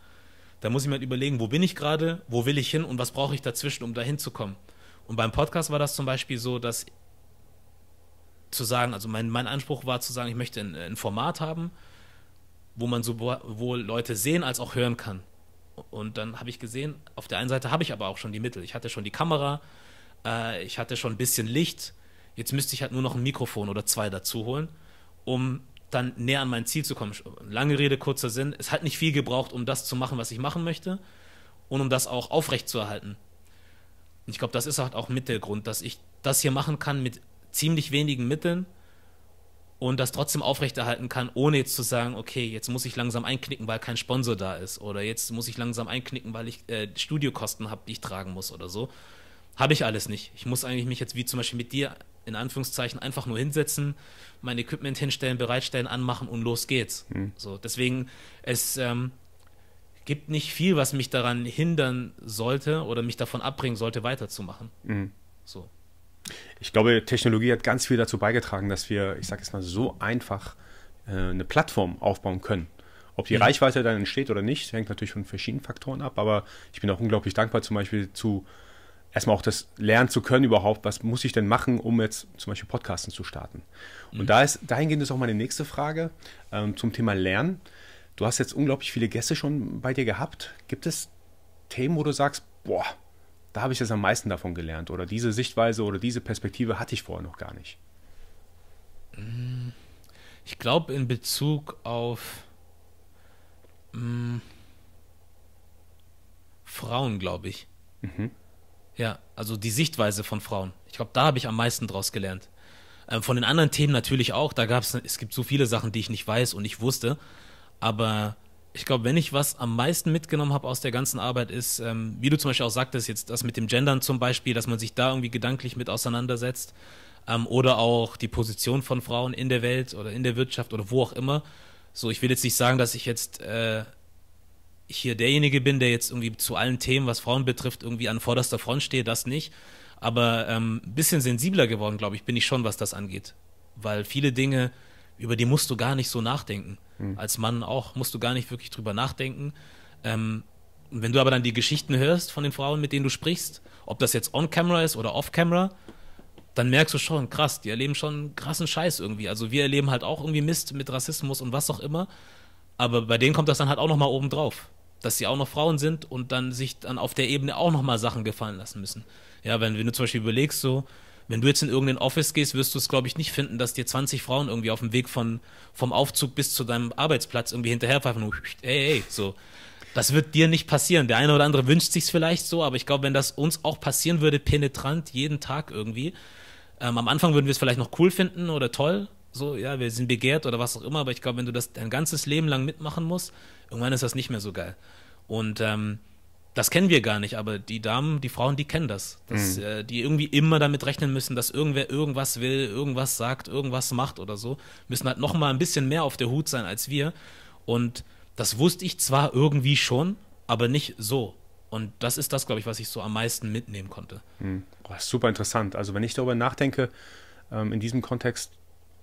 da muss ich mir halt überlegen, wo bin ich gerade, wo will ich hin und was brauche ich dazwischen, um da hinzukommen. Und beim Podcast war das zum Beispiel so, dass zu sagen, also mein, mein Anspruch war zu sagen, ich möchte ein, ein Format haben, wo man sowohl Leute sehen als auch hören kann. Und dann habe ich gesehen, auf der einen Seite habe ich aber auch schon die Mittel. Ich hatte schon die Kamera, äh, ich hatte schon ein bisschen Licht. Jetzt müsste ich halt nur noch ein Mikrofon oder zwei dazu holen, um dann näher an mein Ziel zu kommen. Lange Rede, kurzer Sinn. Es hat nicht viel gebraucht, um das zu machen, was ich machen möchte und um das auch aufrechtzuerhalten. Ich glaube, das ist halt auch mit der Grund, dass ich das hier machen kann mit ziemlich wenigen Mitteln und das trotzdem aufrechterhalten kann, ohne jetzt zu sagen, okay, jetzt muss ich langsam einknicken, weil kein Sponsor da ist oder jetzt muss ich langsam einknicken, weil ich äh, Studiokosten habe, die ich tragen muss oder so. Habe ich alles nicht. Ich muss eigentlich mich jetzt wie zum Beispiel mit dir in Anführungszeichen einfach nur hinsetzen, mein Equipment hinstellen, bereitstellen, anmachen und los geht's. Mhm. So, deswegen, es ähm, gibt nicht viel, was mich daran hindern sollte oder mich davon abbringen sollte, weiterzumachen. Mhm. So. Ich glaube, Technologie hat ganz viel dazu beigetragen, dass wir, ich sage es mal, so einfach äh, eine Plattform aufbauen können. Ob die mhm. Reichweite dann entsteht oder nicht, hängt natürlich von verschiedenen Faktoren ab, aber ich bin auch unglaublich dankbar, zum Beispiel zu erstmal auch das lernen zu können überhaupt, was muss ich denn machen, um jetzt zum Beispiel Podcasten zu starten. Und mhm. da ist, dahingehend ist auch meine nächste Frage ähm, zum Thema Lernen. Du hast jetzt unglaublich viele Gäste schon bei dir gehabt. Gibt es Themen, wo du sagst, boah, da habe ich das am meisten davon gelernt. Oder diese Sichtweise oder diese Perspektive hatte ich vorher noch gar nicht. Mm, ich glaube, in Bezug auf mh, mm, Frauen, glaube ich. Mhm. Ja, also die Sichtweise von Frauen. Ich glaube, da habe ich am meisten draus gelernt. Ähm, von den anderen Themen natürlich auch. Da gab es, es gibt so viele Sachen, die ich nicht weiß und nicht wusste. Aber ich glaube, wenn ich was am meisten mitgenommen habe aus der ganzen Arbeit, ist, ähm, wie du zum Beispiel auch sagtest, jetzt das mit dem Gendern zum Beispiel, dass man sich da irgendwie gedanklich mit auseinandersetzt ähm, oder auch die Position von Frauen in der Welt oder in der Wirtschaft oder wo auch immer. So, ich will jetzt nicht sagen, dass ich jetzt äh, hier derjenige bin, der jetzt irgendwie zu allen Themen, was Frauen betrifft, irgendwie an vorderster Front stehe, das nicht. Aber ein ähm, bisschen sensibler geworden, glaube ich, bin ich schon, was das angeht. Weil viele Dinge, über die musst du gar nicht so nachdenken. Mhm. Als Mann auch musst du gar nicht wirklich drüber nachdenken. Ähm, wenn du aber dann die Geschichten hörst von den Frauen, mit denen du sprichst, ob das jetzt on-camera ist oder off-camera, dann merkst du schon, krass, die erleben schon krassen Scheiß irgendwie. Also wir erleben halt auch irgendwie Mist mit Rassismus und was auch immer. Aber bei denen kommt das dann halt auch nochmal oben drauf. Dass sie auch noch Frauen sind und dann sich dann auf der Ebene auch nochmal Sachen gefallen lassen müssen. Ja, wenn, wenn du zum Beispiel überlegst, so, wenn du jetzt in irgendein Office gehst, wirst du es, glaube ich, nicht finden, dass dir 20 Frauen irgendwie auf dem Weg von, vom Aufzug bis zu deinem Arbeitsplatz irgendwie hinterherpfeifen und ey, ey, so. Das wird dir nicht passieren. Der eine oder andere wünscht sich's vielleicht so, aber ich glaube, wenn das uns auch passieren würde, penetrant, jeden Tag irgendwie, ähm, am Anfang würden wir es vielleicht noch cool finden oder toll, so, ja, wir sind begehrt oder was auch immer, aber ich glaube, wenn du das dein ganzes Leben lang mitmachen musst, irgendwann ist das nicht mehr so geil. Und ähm, das kennen wir gar nicht, aber die Damen, die Frauen, die kennen das. Dass, mhm. äh, die irgendwie immer damit rechnen müssen, dass irgendwer irgendwas will, irgendwas sagt, irgendwas macht oder so. Müssen halt nochmal ein bisschen mehr auf der Hut sein als wir. Und das wusste ich zwar irgendwie schon, aber nicht so. Und das ist das, glaube ich, was ich so am meisten mitnehmen konnte. Mhm. Oh, super interessant. Also, wenn ich darüber nachdenke, ähm, in diesem Kontext,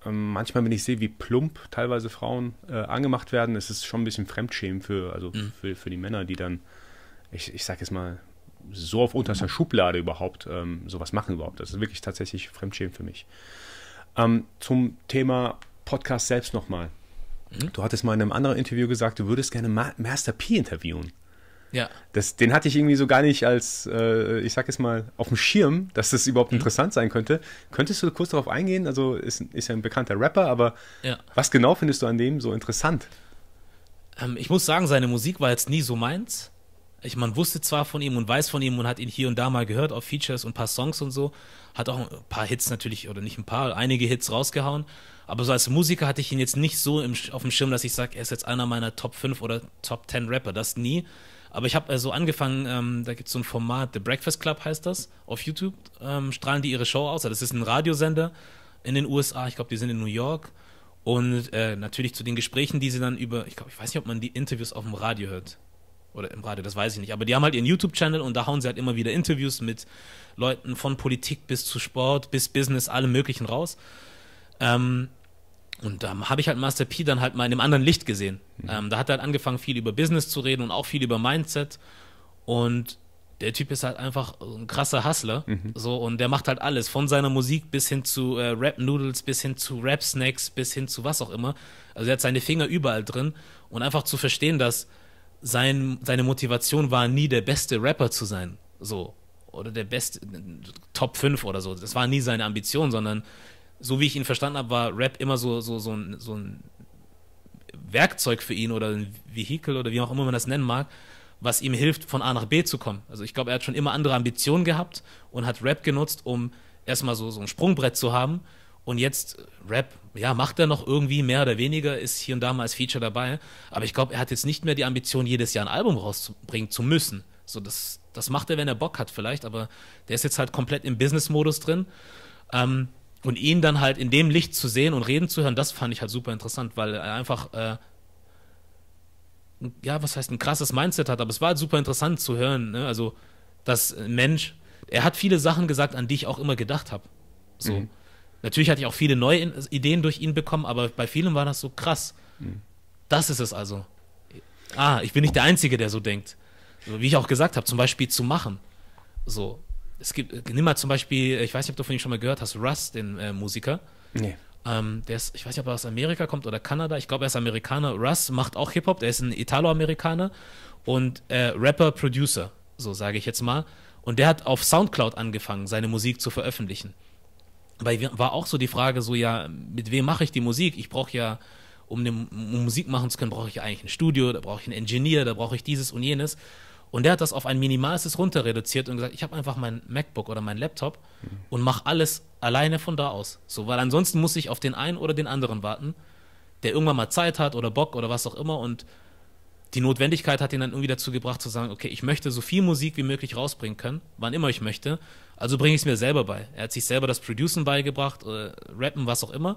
ähm, manchmal, wenn ich sehe, wie plump teilweise Frauen äh, angemacht werden, ist es schon ein bisschen Fremdschämen für, also mhm. für, für die Männer, die dann ich, ich sage jetzt mal, so auf unterster Schublade überhaupt ähm, sowas machen überhaupt. Das ist wirklich tatsächlich Fremdschämen für mich. Ähm, zum Thema Podcast selbst nochmal. Mhm. Du hattest mal in einem anderen Interview gesagt, du würdest gerne Ma Master P interviewen. Ja. Das, den hatte ich irgendwie so gar nicht als, äh, ich sag jetzt mal, auf dem Schirm, dass das überhaupt mhm. interessant sein könnte. Könntest du kurz darauf eingehen? Also ist, ist ja ein bekannter Rapper, aber ja. was genau findest du an dem so interessant? Ähm, ich muss sagen, seine Musik war jetzt nie so meins ich, man wusste zwar von ihm und weiß von ihm und hat ihn hier und da mal gehört auf Features und ein paar Songs und so, hat auch ein paar Hits natürlich, oder nicht ein paar, einige Hits rausgehauen, aber so als Musiker hatte ich ihn jetzt nicht so im, auf dem Schirm, dass ich sage, er ist jetzt einer meiner Top 5 oder Top 10 Rapper, das nie. Aber ich habe äh, so also angefangen, ähm, da gibt es so ein Format, The Breakfast Club heißt das, auf YouTube ähm, strahlen die ihre Show aus. Das ist ein Radiosender in den USA, ich glaube, die sind in New York. Und äh, natürlich zu den Gesprächen, die sie dann über, ich glaube, ich weiß nicht, ob man die Interviews auf dem Radio hört. Oder im Radio, das weiß ich nicht. Aber die haben halt ihren YouTube-Channel und da hauen sie halt immer wieder Interviews mit Leuten von Politik bis zu Sport, bis Business, allem Möglichen raus. Ähm, und da ähm, habe ich halt Master P dann halt mal in einem anderen Licht gesehen. Mhm. Ähm, da hat er halt angefangen, viel über Business zu reden und auch viel über Mindset. Und der Typ ist halt einfach ein krasser Hustler. Mhm. So, und der macht halt alles, von seiner Musik bis hin zu äh, Rap-Noodles, bis hin zu Rap-Snacks, bis hin zu was auch immer. Also er hat seine Finger überall drin. Und einfach zu verstehen, dass sein, seine Motivation war nie der beste Rapper zu sein, so oder der beste Top 5 oder so. Das war nie seine Ambition, sondern so wie ich ihn verstanden habe, war Rap immer so so so ein, so ein Werkzeug für ihn oder ein Vehikel oder wie auch immer man das nennen mag, was ihm hilft, von A nach B zu kommen. Also ich glaube, er hat schon immer andere Ambitionen gehabt und hat Rap genutzt, um erstmal so, so ein Sprungbrett zu haben. Und jetzt Rap ja, macht er noch irgendwie mehr oder weniger, ist hier und da mal als Feature dabei. Aber ich glaube, er hat jetzt nicht mehr die Ambition, jedes Jahr ein Album rauszubringen zu müssen. So, das, das macht er, wenn er Bock hat, vielleicht, aber der ist jetzt halt komplett im Business-Modus drin. Ähm, und ihn dann halt in dem Licht zu sehen und reden zu hören, das fand ich halt super interessant, weil er einfach, äh, ja, was heißt, ein krasses Mindset hat, aber es war halt super interessant zu hören. Ne? Also, ein Mensch, er hat viele Sachen gesagt, an die ich auch immer gedacht habe. So. Mhm. Natürlich hatte ich auch viele neue Ideen durch ihn bekommen, aber bei vielen war das so krass. Mhm. Das ist es also. Ah, ich bin nicht der Einzige, der so denkt. wie ich auch gesagt habe, zum Beispiel zu machen. So, es gibt, nimm mal zum Beispiel, ich weiß nicht, ob du von ihm schon mal gehört hast, Russ, den äh, Musiker. Nee. Ähm, der ist, ich weiß nicht, ob er aus Amerika kommt oder Kanada. Ich glaube, er ist Amerikaner. Russ macht auch Hip-Hop. Der ist ein Italo-Amerikaner und äh, Rapper, Producer, so sage ich jetzt mal. Und der hat auf Soundcloud angefangen, seine Musik zu veröffentlichen weil war auch so die Frage so, ja, mit wem mache ich die Musik? Ich brauche ja, um eine um Musik machen zu können, brauche ich eigentlich ein Studio, da brauche ich einen Engineer, da brauche ich dieses und jenes. Und der hat das auf ein minimalstes runter reduziert und gesagt, ich habe einfach mein MacBook oder mein Laptop und mache alles alleine von da aus. So, weil ansonsten muss ich auf den einen oder den anderen warten, der irgendwann mal Zeit hat oder Bock oder was auch immer. Und die Notwendigkeit hat ihn dann irgendwie dazu gebracht zu sagen, okay, ich möchte so viel Musik wie möglich rausbringen können, wann immer ich möchte. Also bringe ich es mir selber bei. Er hat sich selber das Producen beigebracht, äh, Rappen, was auch immer.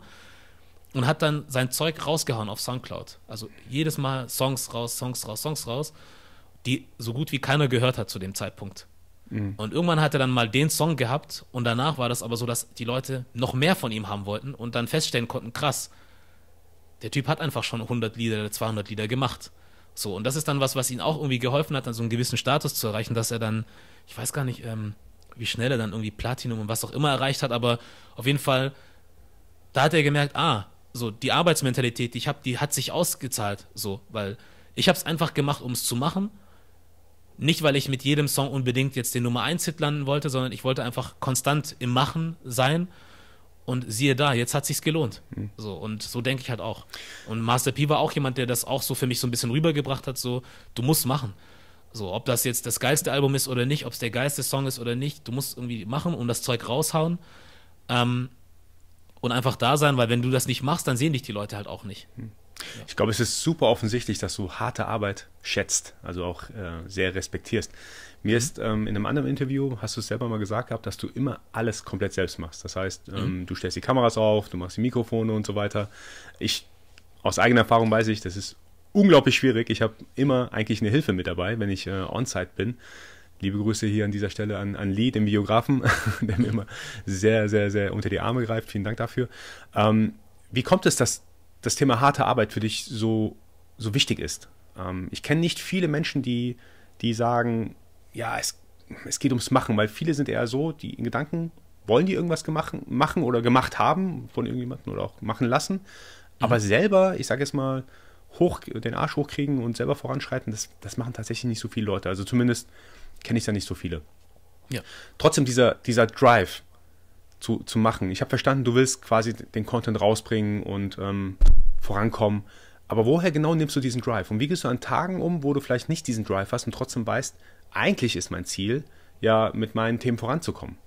Und hat dann sein Zeug rausgehauen auf Soundcloud. Also jedes Mal Songs raus, Songs raus, Songs raus, die so gut wie keiner gehört hat zu dem Zeitpunkt. Mhm. Und irgendwann hat er dann mal den Song gehabt und danach war das aber so, dass die Leute noch mehr von ihm haben wollten und dann feststellen konnten, krass, der Typ hat einfach schon 100 Lieder, oder 200 Lieder gemacht. So, und das ist dann was, was ihn auch irgendwie geholfen hat, dann so einen gewissen Status zu erreichen, dass er dann, ich weiß gar nicht, ähm, wie schnell er dann irgendwie Platinum und was auch immer erreicht hat, aber auf jeden Fall, da hat er gemerkt, ah, so die Arbeitsmentalität, die ich habe, die hat sich ausgezahlt, so, weil ich habe es einfach gemacht, um es zu machen. Nicht, weil ich mit jedem Song unbedingt jetzt den Nummer 1 Hit landen wollte, sondern ich wollte einfach konstant im Machen sein. Und siehe da, jetzt hat sich's gelohnt. Hm. So und so denke ich halt auch. Und Master P war auch jemand, der das auch so für mich so ein bisschen rübergebracht hat, so du musst machen. So, ob das jetzt das geilste Album ist oder nicht, ob es der geilste Song ist oder nicht, du musst irgendwie machen und das Zeug raushauen. Ähm, und einfach da sein, weil wenn du das nicht machst, dann sehen dich die Leute halt auch nicht. Hm. Ich glaube, es ist super offensichtlich, dass du harte Arbeit schätzt, also auch äh, sehr respektierst. Mir mhm. ist ähm, in einem anderen Interview, hast du es selber mal gesagt gehabt, dass du immer alles komplett selbst machst. Das heißt, mhm. ähm, mhm. du stellst die Kameras auf, du machst die Mikrofone und so weiter. Ich, aus eigener Erfahrung weiß ich, das ist unglaublich schwierig. Ich habe immer eigentlich eine Hilfe mit dabei, wenn ich äh, on-site bin. Liebe Grüße hier an dieser Stelle an, an Lee, den Biografen, (laughs) der mir immer sehr, sehr, sehr unter die Arme greift. Vielen Dank dafür. Ähm, wie kommt es, dass das Thema harte Arbeit für dich so, so wichtig ist? Ähm, ich kenne nicht viele Menschen, die, die sagen, ja, es, es geht ums Machen, weil viele sind eher so, die in Gedanken, wollen die irgendwas gemacht, machen oder gemacht haben von irgendjemandem oder auch machen lassen, mhm. aber mhm. selber, ich sage jetzt mal, hoch, den Arsch hochkriegen und selber voranschreiten, das, das machen tatsächlich nicht so viele Leute. Also zumindest kenne ich da nicht so viele. Ja. Trotzdem dieser, dieser Drive zu, zu machen. Ich habe verstanden, du willst quasi den Content rausbringen und ähm, vorankommen. Aber woher genau nimmst du diesen Drive? Und wie gehst du an Tagen um, wo du vielleicht nicht diesen Drive hast und trotzdem weißt, eigentlich ist mein Ziel, ja, mit meinen Themen voranzukommen?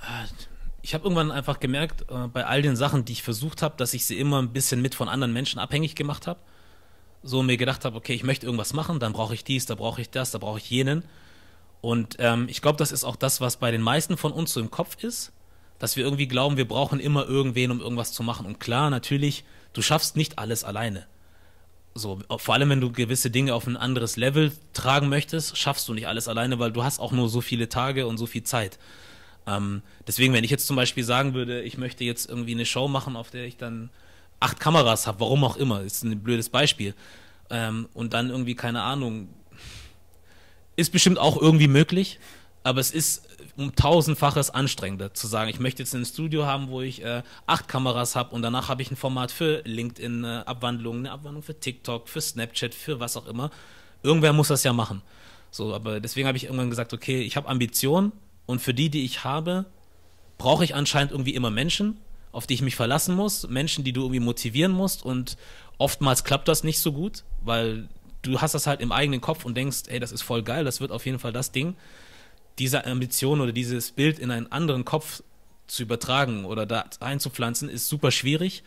Äh, ich habe irgendwann einfach gemerkt, äh, bei all den Sachen, die ich versucht habe, dass ich sie immer ein bisschen mit von anderen Menschen abhängig gemacht habe. So mir gedacht habe, okay, ich möchte irgendwas machen, dann brauche ich dies, da brauche ich das, da brauche ich jenen. Und ähm, ich glaube, das ist auch das, was bei den meisten von uns so im Kopf ist, dass wir irgendwie glauben, wir brauchen immer irgendwen, um irgendwas zu machen. Und klar, natürlich, du schaffst nicht alles alleine. So, vor allem, wenn du gewisse Dinge auf ein anderes Level tragen möchtest, schaffst du nicht alles alleine, weil du hast auch nur so viele Tage und so viel Zeit. Ähm, deswegen, wenn ich jetzt zum Beispiel sagen würde, ich möchte jetzt irgendwie eine Show machen, auf der ich dann acht Kameras habe, warum auch immer, ist ein blödes Beispiel. Ähm, und dann irgendwie, keine Ahnung, ist bestimmt auch irgendwie möglich, aber es ist um tausendfaches anstrengender zu sagen, ich möchte jetzt ein Studio haben, wo ich äh, acht Kameras habe und danach habe ich ein Format für linkedin abwandlung äh, eine Abwandlung für TikTok, für Snapchat, für was auch immer. Irgendwer muss das ja machen. So, aber deswegen habe ich irgendwann gesagt, okay, ich habe Ambitionen, und für die, die ich habe, brauche ich anscheinend irgendwie immer Menschen, auf die ich mich verlassen muss, Menschen, die du irgendwie motivieren musst. Und oftmals klappt das nicht so gut, weil du hast das halt im eigenen Kopf und denkst, ey, das ist voll geil, das wird auf jeden Fall das Ding. Diese Ambition oder dieses Bild in einen anderen Kopf zu übertragen oder da einzupflanzen, ist super schwierig.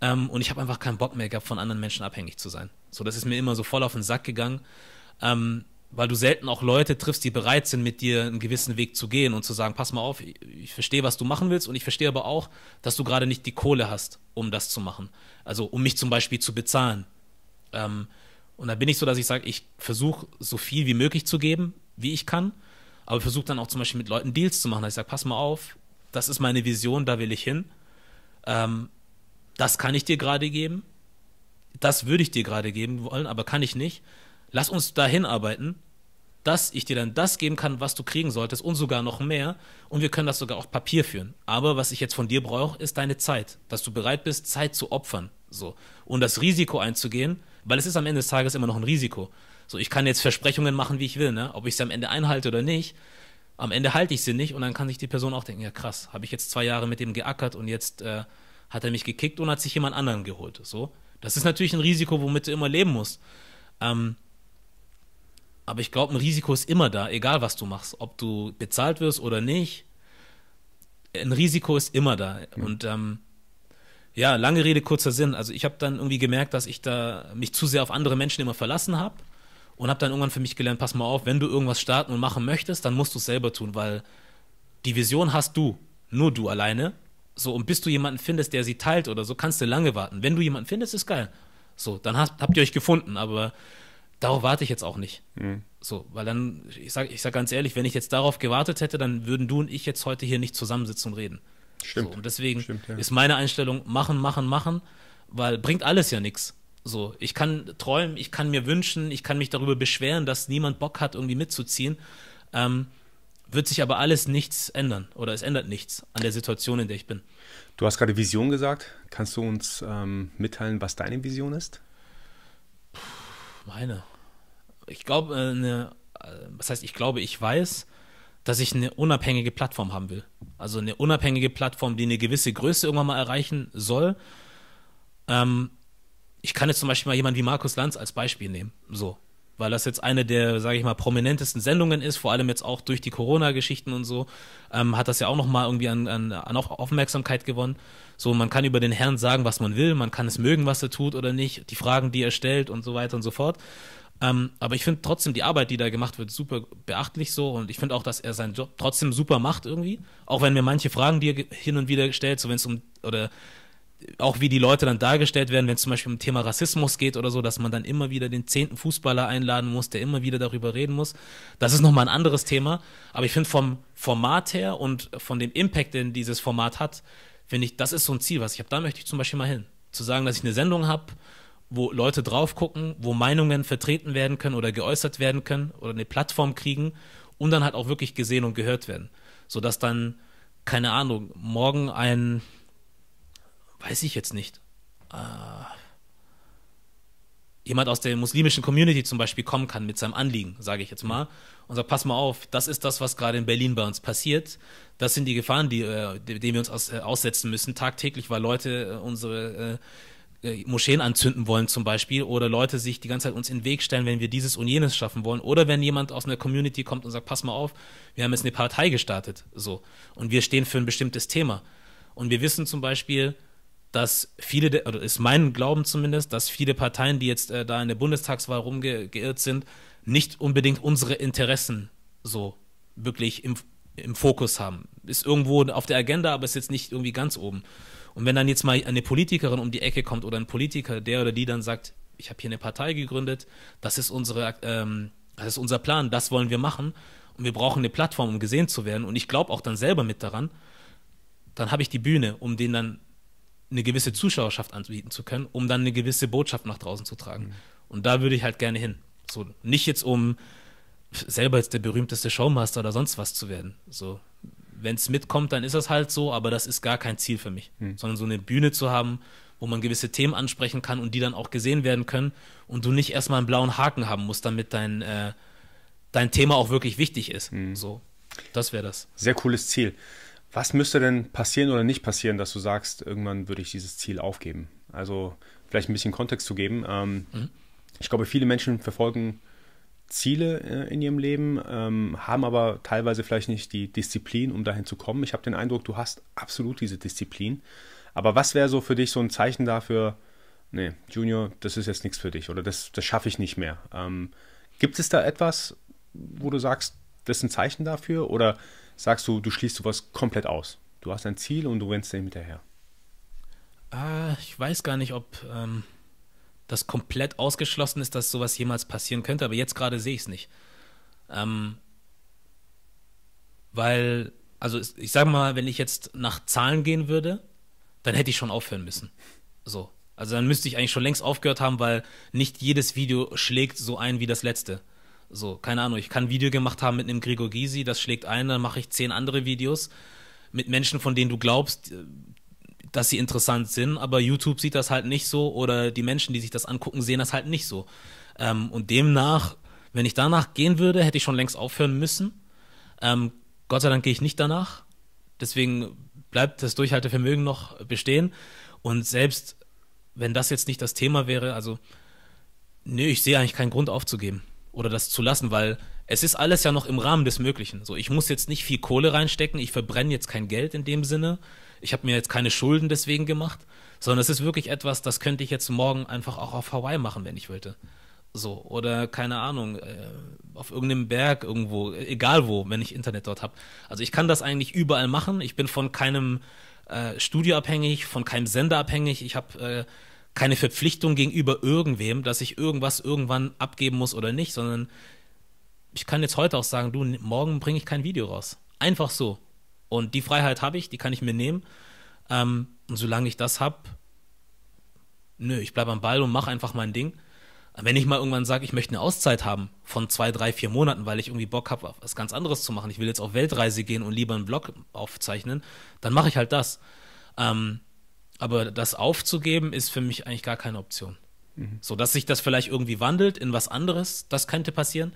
Ähm, und ich habe einfach keinen Bock mehr gehabt, von anderen Menschen abhängig zu sein. So, das ist mir immer so voll auf den Sack gegangen. Ähm, weil du selten auch Leute triffst, die bereit sind, mit dir einen gewissen Weg zu gehen und zu sagen, pass mal auf, ich verstehe, was du machen willst und ich verstehe aber auch, dass du gerade nicht die Kohle hast, um das zu machen. Also um mich zum Beispiel zu bezahlen. Ähm, und da bin ich so, dass ich sage, ich versuche so viel wie möglich zu geben, wie ich kann, aber versuche dann auch zum Beispiel mit Leuten Deals zu machen. Dass ich sage, pass mal auf, das ist meine Vision, da will ich hin. Ähm, das kann ich dir gerade geben. Das würde ich dir gerade geben wollen, aber kann ich nicht Lass uns dahin arbeiten, dass ich dir dann das geben kann, was du kriegen solltest und sogar noch mehr. Und wir können das sogar auf Papier führen. Aber was ich jetzt von dir brauche, ist deine Zeit, dass du bereit bist, Zeit zu opfern. So. Und das Risiko einzugehen, weil es ist am Ende des Tages immer noch ein Risiko. So, ich kann jetzt Versprechungen machen, wie ich will, ne? Ob ich sie am Ende einhalte oder nicht. Am Ende halte ich sie nicht und dann kann sich die Person auch denken, ja krass, habe ich jetzt zwei Jahre mit dem geackert und jetzt äh, hat er mich gekickt und hat sich jemand anderen geholt. So, das ist natürlich ein Risiko, womit du immer leben musst. Ähm, aber ich glaube, ein Risiko ist immer da, egal was du machst, ob du bezahlt wirst oder nicht. Ein Risiko ist immer da. Mhm. Und ähm, ja, lange Rede, kurzer Sinn. Also ich habe dann irgendwie gemerkt, dass ich da mich zu sehr auf andere Menschen immer verlassen habe und habe dann irgendwann für mich gelernt, pass mal auf, wenn du irgendwas starten und machen möchtest, dann musst du es selber tun, weil die Vision hast du, nur du alleine. So, und bis du jemanden findest, der sie teilt oder so, kannst du lange warten. Wenn du jemanden findest, ist geil. So, dann hast, habt ihr euch gefunden, aber darauf warte ich jetzt auch nicht. Mhm. So, weil dann, ich sage ich sag ganz ehrlich, wenn ich jetzt darauf gewartet hätte, dann würden du und ich jetzt heute hier nicht zusammensitzen und reden. Stimmt. So, und deswegen Stimmt, ja. ist meine Einstellung machen, machen, machen, weil bringt alles ja nichts. So, ich kann träumen, ich kann mir wünschen, ich kann mich darüber beschweren, dass niemand Bock hat, irgendwie mitzuziehen. Ähm, wird sich aber alles nichts ändern oder es ändert nichts an der Situation, in der ich bin. Du hast gerade Vision gesagt. Kannst du uns ähm, mitteilen, was deine Vision ist? meine. Ich glaube, eine, äh, äh, was heißt, ich glaube, ich weiß, dass ich eine unabhängige Plattform haben will. Also eine unabhängige Plattform, die eine gewisse Größe irgendwann mal erreichen soll. Ähm, ich kann jetzt zum Beispiel mal jemanden wie Markus Lanz als Beispiel nehmen. So. Weil das jetzt eine der, sage ich mal, prominentesten Sendungen ist, vor allem jetzt auch durch die Corona-Geschichten und so, ähm, hat das ja auch nochmal irgendwie an, an, an Aufmerksamkeit gewonnen. So, man kann über den Herrn sagen, was man will, man kann es mögen, was er tut oder nicht, die Fragen, die er stellt und so weiter und so fort. Ähm, aber ich finde trotzdem die Arbeit, die da gemacht wird, super beachtlich so. Und ich finde auch, dass er seinen Job trotzdem super macht irgendwie. Auch wenn mir manche Fragen, die er hin und wieder stellt, so wenn es um, oder auch wie die Leute dann dargestellt werden, wenn es zum Beispiel um Thema Rassismus geht oder so, dass man dann immer wieder den zehnten Fußballer einladen muss, der immer wieder darüber reden muss. Das ist nochmal ein anderes Thema. Aber ich finde vom Format her und von dem Impact, den dieses Format hat, finde ich, das ist so ein Ziel, was ich habe. Da möchte ich zum Beispiel mal hin. Zu sagen, dass ich eine Sendung habe, wo Leute drauf gucken, wo Meinungen vertreten werden können oder geäußert werden können oder eine Plattform kriegen und dann halt auch wirklich gesehen und gehört werden. Sodass dann, keine Ahnung, morgen ein, weiß ich jetzt nicht, äh, jemand aus der muslimischen Community zum Beispiel kommen kann mit seinem Anliegen, sage ich jetzt mal, und sagt, pass mal auf, das ist das, was gerade in Berlin bei uns passiert. Das sind die Gefahren, die, äh, denen wir uns aus, äh, aussetzen müssen, tagtäglich, weil Leute äh, unsere äh, äh, Moscheen anzünden wollen zum Beispiel oder Leute sich die ganze Zeit uns in den Weg stellen, wenn wir dieses und jenes schaffen wollen oder wenn jemand aus einer Community kommt und sagt, pass mal auf, wir haben jetzt eine Partei gestartet, so und wir stehen für ein bestimmtes Thema und wir wissen zum Beispiel, dass viele, oder ist mein Glauben zumindest, dass viele Parteien, die jetzt äh, da in der Bundestagswahl rumgeirrt sind, nicht unbedingt unsere Interessen so wirklich im, im Fokus haben. Ist irgendwo auf der Agenda, aber ist jetzt nicht irgendwie ganz oben. Und wenn dann jetzt mal eine Politikerin um die Ecke kommt oder ein Politiker, der oder die dann sagt, ich habe hier eine Partei gegründet, das ist unsere, ähm, das ist unser Plan, das wollen wir machen und wir brauchen eine Plattform, um gesehen zu werden und ich glaube auch dann selber mit daran, dann habe ich die Bühne, um den dann eine gewisse Zuschauerschaft anbieten zu können, um dann eine gewisse Botschaft nach draußen zu tragen. Mhm. Und da würde ich halt gerne hin. So, nicht jetzt um selber jetzt der berühmteste Showmaster oder sonst was zu werden. So, wenn es mitkommt, dann ist das halt so, aber das ist gar kein Ziel für mich, mhm. sondern so eine Bühne zu haben, wo man gewisse Themen ansprechen kann und die dann auch gesehen werden können und du nicht erstmal einen blauen Haken haben musst, damit dein, äh, dein Thema auch wirklich wichtig ist. Mhm. So, das wäre das. Sehr cooles Ziel was müsste denn passieren oder nicht passieren, dass du sagst, irgendwann würde ich dieses Ziel aufgeben? Also vielleicht ein bisschen Kontext zu geben. Ähm, mhm. Ich glaube, viele Menschen verfolgen Ziele äh, in ihrem Leben, ähm, haben aber teilweise vielleicht nicht die Disziplin, um dahin zu kommen. Ich habe den Eindruck, du hast absolut diese Disziplin. Aber was wäre so für dich so ein Zeichen dafür, nee, Junior, das ist jetzt nichts für dich oder das, das schaffe ich nicht mehr? Ähm, gibt es da etwas, wo du sagst, das ist ein Zeichen dafür? Oder sagst du, du schließt sowas komplett aus. Du hast ein Ziel und du rennst dem hinterher. Ah, ich weiß gar nicht, ob ähm, das komplett ausgeschlossen ist, dass sowas jemals passieren könnte, aber jetzt gerade sehe ich es nicht. Ähm, weil, also ich sage mal, wenn ich jetzt nach Zahlen gehen würde, dann hätte ich schon aufhören müssen. So. Also dann müsste ich eigentlich schon längst aufgehört haben, weil nicht jedes Video schlägt so ein wie das letzte. So, keine Ahnung, ich kann ein Video gemacht haben mit einem Gregor Gysi, das schlägt ein, dann mache ich zehn andere Videos mit Menschen, von denen du glaubst, äh, dass sie interessant sind, aber YouTube sieht das halt nicht so oder die Menschen, die sich das angucken, sehen das halt nicht so. Ähm, und demnach, wenn ich danach gehen würde, hätte ich schon längst aufhören müssen. Ähm, Gott sei Dank gehe ich nicht danach. Deswegen bleibt das Durchhaltevermögen noch bestehen. Und selbst wenn das jetzt nicht das Thema wäre, also, nee, ich sehe eigentlich keinen Grund aufzugeben oder das zu lassen, weil es ist alles ja noch im Rahmen des Möglichen. So, ich muss jetzt nicht viel Kohle reinstecken, ich verbrenne jetzt kein Geld in dem Sinne, ich habe mir jetzt keine Schulden deswegen gemacht, sondern es ist wirklich etwas, das könnte ich jetzt morgen einfach auch auf Hawaii machen, wenn ich wollte. So, oder keine Ahnung, äh, auf irgendeinem Berg irgendwo, egal wo, wenn ich Internet dort habe. Also ich kann das eigentlich überall machen. Ich bin von keinem äh, Studio abhängig, von keinem Sender abhängig. Ich habe äh, keine Verpflichtung gegenüber irgendwem, dass ich irgendwas irgendwann abgeben muss oder nicht, sondern ich kann jetzt heute auch sagen, du, morgen bringe ich kein Video raus. Einfach so. Und die Freiheit habe ich, die kann ich mir nehmen. Ähm, und solange ich das habe, nö, ich bleibe am Ball und mache einfach mein Ding. Wenn ich mal irgendwann sage, ich möchte eine Auszeit haben von zwei, drei, vier Monaten, weil ich irgendwie Bock habe, was ganz anderes zu machen, ich will jetzt auf Weltreise gehen und lieber einen Blog aufzeichnen, dann mache ich halt das. Ähm, aber das aufzugeben ist für mich eigentlich gar keine Option. Mhm. So, dass sich das vielleicht irgendwie wandelt in was anderes, das könnte passieren.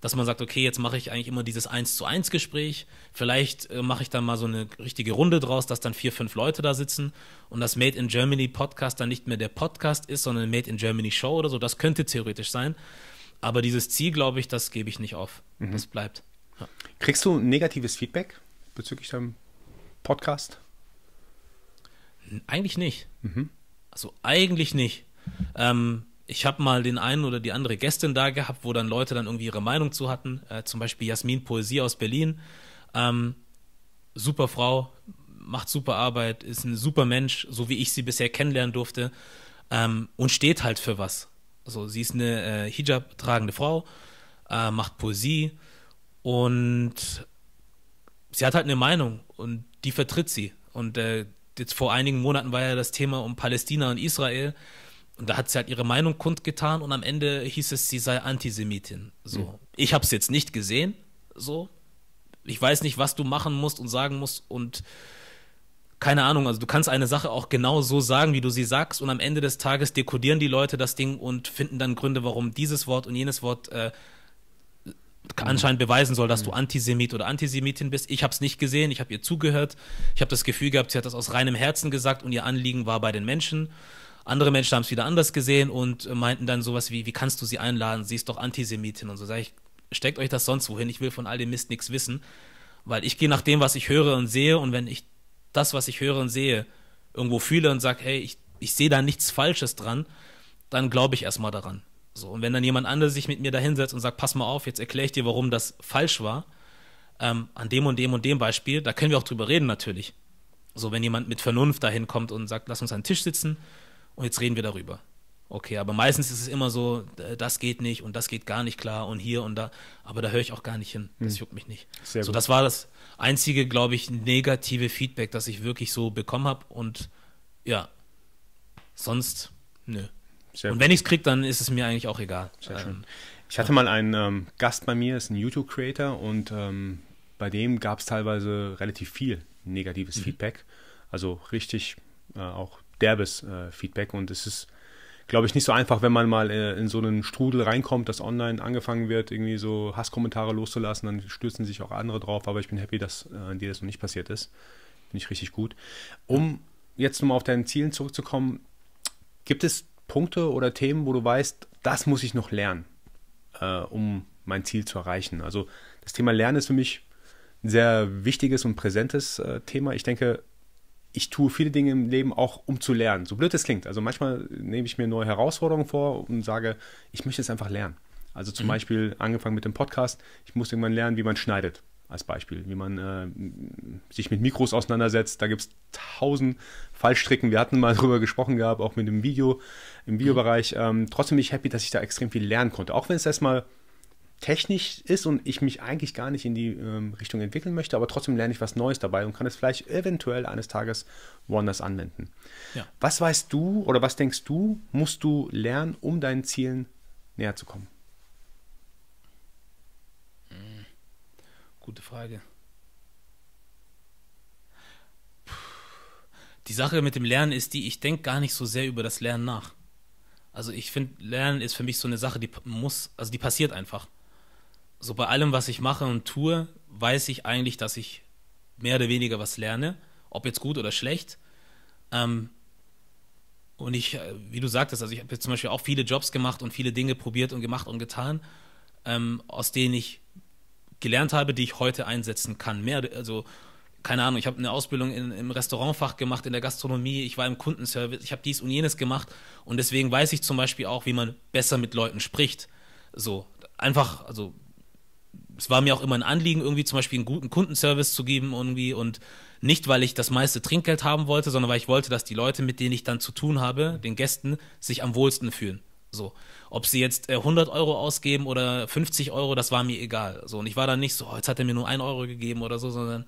Dass man sagt, okay, jetzt mache ich eigentlich immer dieses Eins zu eins Gespräch. Vielleicht äh, mache ich dann mal so eine richtige Runde draus, dass dann vier, fünf Leute da sitzen und das Made in Germany Podcast dann nicht mehr der Podcast ist, sondern eine Made in Germany Show oder so. Das könnte theoretisch sein. Aber dieses Ziel, glaube ich, das gebe ich nicht auf. Mhm. Das bleibt. Ja. Kriegst du negatives Feedback bezüglich deinem Podcast? Eigentlich nicht. Mhm. Also eigentlich nicht. Ähm, ich habe mal den einen oder die andere Gästin da gehabt, wo dann Leute dann irgendwie ihre Meinung zu hatten. Äh, zum Beispiel Jasmin Poesie aus Berlin. Ähm, super Frau, macht super Arbeit, ist ein super Mensch, so wie ich sie bisher kennenlernen durfte. Ähm, und steht halt für was. Also sie ist eine äh, Hijab-tragende Frau, äh, macht Poesie und sie hat halt eine Meinung und die vertritt sie. Und äh, jetzt vor einigen Monaten war ja das Thema um Palästina und Israel. Und da hat sie halt ihre Meinung kundgetan und am Ende hieß es, sie sei Antisemitin. So. Mhm. Ich habe es jetzt nicht gesehen. So. Ich weiß nicht, was du machen musst und sagen musst und keine Ahnung. Also du kannst eine Sache auch genau so sagen, wie du sie sagst und am Ende des Tages dekodieren die Leute das Ding und finden dann Gründe, warum dieses Wort und jenes Wort äh, Genau. anscheinend beweisen soll, dass du mhm. Antisemit oder Antisemitin bist. Ich habe es nicht gesehen, ich habe ihr zugehört. Ich habe das Gefühl gehabt, sie hat das aus reinem Herzen gesagt und ihr Anliegen war bei den Menschen. Andere Menschen haben es wieder anders gesehen und äh, meinten dann sowas wie, wie kannst du sie einladen, sie ist doch Antisemitin und so. Sag ich, steckt euch das sonst wohin, ich will von all dem Mist nichts wissen, weil ich gehe nach dem, was ich höre und sehe und wenn ich das, was ich höre und sehe, irgendwo fühle und sage, hey, ich, ich sehe da nichts Falsches dran, dann glaube ich erstmal daran. So, und wenn dann jemand anderes sich mit mir da hinsetzt und sagt, pass mal auf, jetzt erkläre ich dir, warum das falsch war, ähm, an dem und dem und dem Beispiel, da können wir auch drüber reden natürlich. So, wenn jemand mit Vernunft da hinkommt und sagt, lass uns an den Tisch sitzen und jetzt reden wir darüber. Okay, aber meistens ist es immer so, das geht nicht und das geht gar nicht klar und hier und da. Aber da höre ich auch gar nicht hin. Das hm. juckt mich nicht. Sehr so, gut. das war das einzige, glaube ich, negative Feedback, das ich wirklich so bekommen habe. Und ja, sonst, nö. Sehr und wenn ich es kriege, dann ist es mir eigentlich auch egal. Sehr ähm, schön. Ich hatte mal einen ähm, Gast bei mir, ist ein YouTube-Creator und ähm, bei dem gab es teilweise relativ viel negatives mhm. Feedback. Also richtig äh, auch derbes äh, Feedback und es ist, glaube ich, nicht so einfach, wenn man mal äh, in so einen Strudel reinkommt, dass online angefangen wird, irgendwie so Hasskommentare loszulassen, dann stürzen sich auch andere drauf, aber ich bin happy, dass äh, dir das noch nicht passiert ist. Finde ich richtig gut. Um jetzt nochmal auf deinen Zielen zurückzukommen, gibt es Punkte oder Themen, wo du weißt, das muss ich noch lernen, äh, um mein Ziel zu erreichen? Also das Thema Lernen ist für mich ein sehr wichtiges und präsentes äh, Thema. Ich denke, ich tue viele Dinge im Leben auch, um zu lernen. So blöd es klingt. Also manchmal nehme ich mir neue Herausforderungen vor und sage, ich möchte es einfach lernen. Also zum mhm. Beispiel angefangen mit dem Podcast, ich muss irgendwann lernen, wie man schneidet als Beispiel, wie man äh, sich mit Mikros auseinandersetzt. Da gibt es tausend Fallstricken. Wir hatten mal (laughs) darüber gesprochen gehabt, auch mit dem Video, im Videobereich. Ähm, trotzdem bin ich happy, dass ich da extrem viel lernen konnte. Auch wenn es erstmal technisch ist und ich mich eigentlich gar nicht in die ähm, Richtung entwickeln möchte, aber trotzdem lerne ich was Neues dabei und kann es vielleicht eventuell eines Tages woanders anwenden. Ja. Was weißt du oder was denkst du, musst du lernen, um deinen Zielen näher zu kommen? gute Frage. Die Sache mit dem Lernen ist die, ich denke gar nicht so sehr über das Lernen nach. Also ich finde, Lernen ist für mich so eine Sache, die muss, also die passiert einfach. So bei allem, was ich mache und tue, weiß ich eigentlich, dass ich mehr oder weniger was lerne, ob jetzt gut oder schlecht. Ähm, und ich, äh, wie du sagtest, also ich habe jetzt zum Beispiel auch viele Jobs gemacht und viele Dinge probiert und gemacht und getan, ähm, aus denen ich gelernt habe, die ich heute einsetzen kann. Mehr, also keine Ahnung, ich habe eine Ausbildung in, im Restaurantfach gemacht, in der Gastronomie, ich war im Kundenservice, ich habe dies und jenes gemacht und deswegen weiß ich zum Beispiel auch, wie man besser mit Leuten spricht. So, einfach, also es war mir auch immer ein Anliegen, irgendwie zum Beispiel einen guten Kundenservice zu geben irgendwie und nicht, weil ich das meiste Trinkgeld haben wollte, sondern weil ich wollte, dass die Leute, mit denen ich dann zu tun habe, den Gästen, sich am wohlsten fühlen. So. Ob sie jetzt 100 äh, Euro ausgeben oder 50 Euro, das war mir egal. So, und ich war dann nicht so, oh, jetzt hat er mir nur 1 Euro gegeben oder so, sondern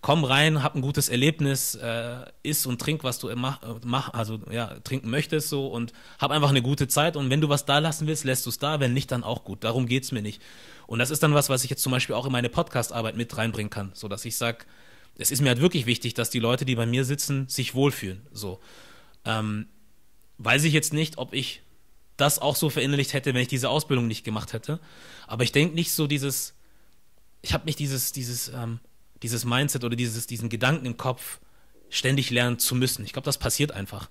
komm rein, hab ein gutes Erlebnis, äh, iss und trink, was du mach, äh, mach, also ja, trinken möchtest so und hab einfach eine gute Zeit und wenn du was da lassen willst, lässt du es da, wenn nicht, dann auch gut. Darum geht es mir nicht. Und das ist dann was, was ich jetzt zum Beispiel auch in meine Podcast-Arbeit mit reinbringen kann, so dass ich sage, es ist mir halt wirklich wichtig, dass die Leute, die bei mir sitzen, sich wohlfühlen. So ähm, weiß ich jetzt nicht, ob ich das auch so verinnerlicht hätte, wenn ich diese Ausbildung nicht gemacht hätte. Aber ich denke nicht so dieses, ich habe nicht dieses, dieses, ähm, dieses Mindset oder dieses, diesen Gedanken im Kopf, ständig lernen zu müssen. Ich glaube, das passiert einfach.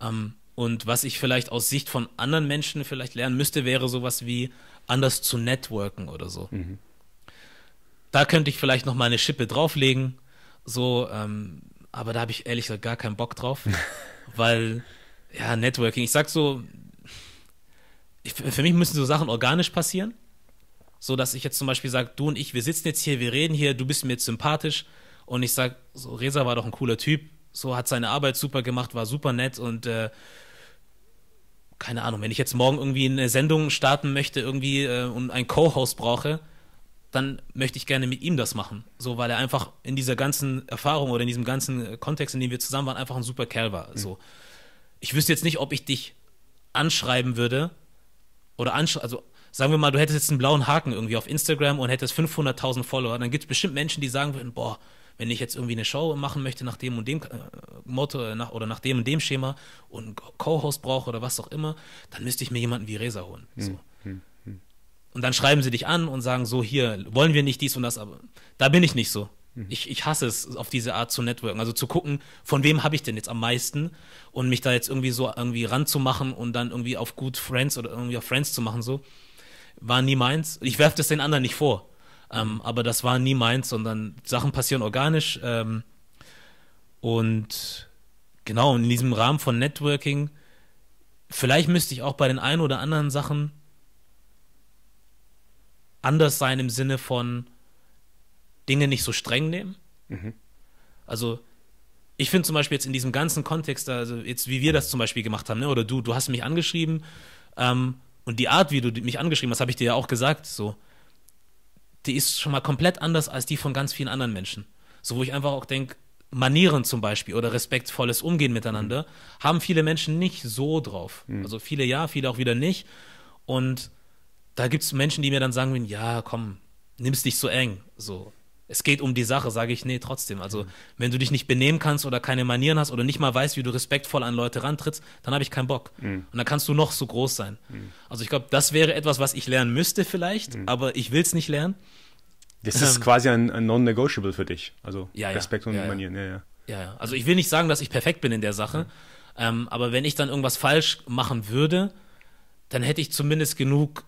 Ähm, und was ich vielleicht aus Sicht von anderen Menschen vielleicht lernen müsste, wäre sowas wie anders zu networken oder so. Mhm. Da könnte ich vielleicht noch mal eine Schippe drauflegen, so, ähm, aber da habe ich ehrlich gesagt gar keinen Bock drauf, (laughs) weil ja, Networking, ich sag so, ich, für mich müssen so Sachen organisch passieren. So dass ich jetzt zum Beispiel sage, du und ich, wir sitzen jetzt hier, wir reden hier, du bist mir jetzt sympathisch. Und ich sage, so, Reza war doch ein cooler Typ, so hat seine Arbeit super gemacht, war super nett und äh, keine Ahnung, wenn ich jetzt morgen irgendwie eine Sendung starten möchte, irgendwie äh, und einen Co-Host brauche, dann möchte ich gerne mit ihm das machen. So, weil er einfach in dieser ganzen Erfahrung oder in diesem ganzen Kontext, in dem wir zusammen waren, einfach ein super Kerl war. Mhm. So. Ich wüsste jetzt nicht, ob ich dich anschreiben würde oder also sagen wir mal, du hättest jetzt einen blauen Haken irgendwie auf Instagram und hättest 500.000 Follower, dann gibt es bestimmt Menschen, die sagen würden, boah, wenn ich jetzt irgendwie eine Show machen möchte nach dem und dem äh, Motto äh, nach, oder nach dem und dem Schema und einen Co-Host brauche oder was auch immer, dann müsste ich mir jemanden wie Resa holen. Hm, so. Hm, hm, hm. Und dann schreiben sie dich an und sagen so, hier, wollen wir nicht dies und das, aber da bin ich nicht so. Mhm. Ich, ich hasse es, auf diese Art zu networken. Also zu gucken, von wem habe ich denn jetzt am meisten und mich da jetzt irgendwie so irgendwie ranzumachen und dann irgendwie auf gut Friends oder irgendwie auf Friends zu machen, so, war nie meins. Ich werfe das den anderen nicht vor. Ähm, mhm. aber das war nie meins, sondern Sachen passieren organisch. Ähm, und genau, in diesem Rahmen von Networking, vielleicht müsste ich auch bei den ein oder anderen Sachen anders sein im Sinne von, Dinge nicht so streng nehmen. Mhm. Also, ich finde zum Beispiel jetzt in diesem ganzen Kontext, also jetzt wie wir das zum Beispiel gemacht haben, ne, oder du, du hast mich angeschrieben ähm, und die Art, wie du mich angeschrieben hast, habe ich dir ja auch gesagt, so, die ist schon mal komplett anders als die von ganz vielen anderen Menschen. So, wo ich einfach auch denke, Manieren zum Beispiel oder respektvolles Umgehen miteinander mhm. haben viele Menschen nicht so drauf. Mhm. Also viele ja, viele auch wieder nicht. Und da gibt es Menschen, die mir dann sagen, ja, komm, nimm's dich so eng. So, es geht um die Sache, sage ich, nee, trotzdem. Also, wenn du dich nicht benehmen kannst oder keine Manieren hast oder nicht mal weißt, wie du respektvoll an Leute rantrittst, dann habe ich keinen Bock. Mhm. Und dann kannst du noch so groß sein. Mhm. Also, ich glaube, das wäre etwas, was ich lernen müsste vielleicht, mhm. aber ich will es nicht lernen. Das ist ähm, quasi ein, ein Non-Negotiable für dich. Also, ja, Respekt ja, und ja, Manieren, ja, ja. also ich will nicht sagen, dass ich perfekt bin in der Sache, mhm. ähm, aber wenn ich dann irgendwas falsch machen würde, dann hätte ich zumindest genug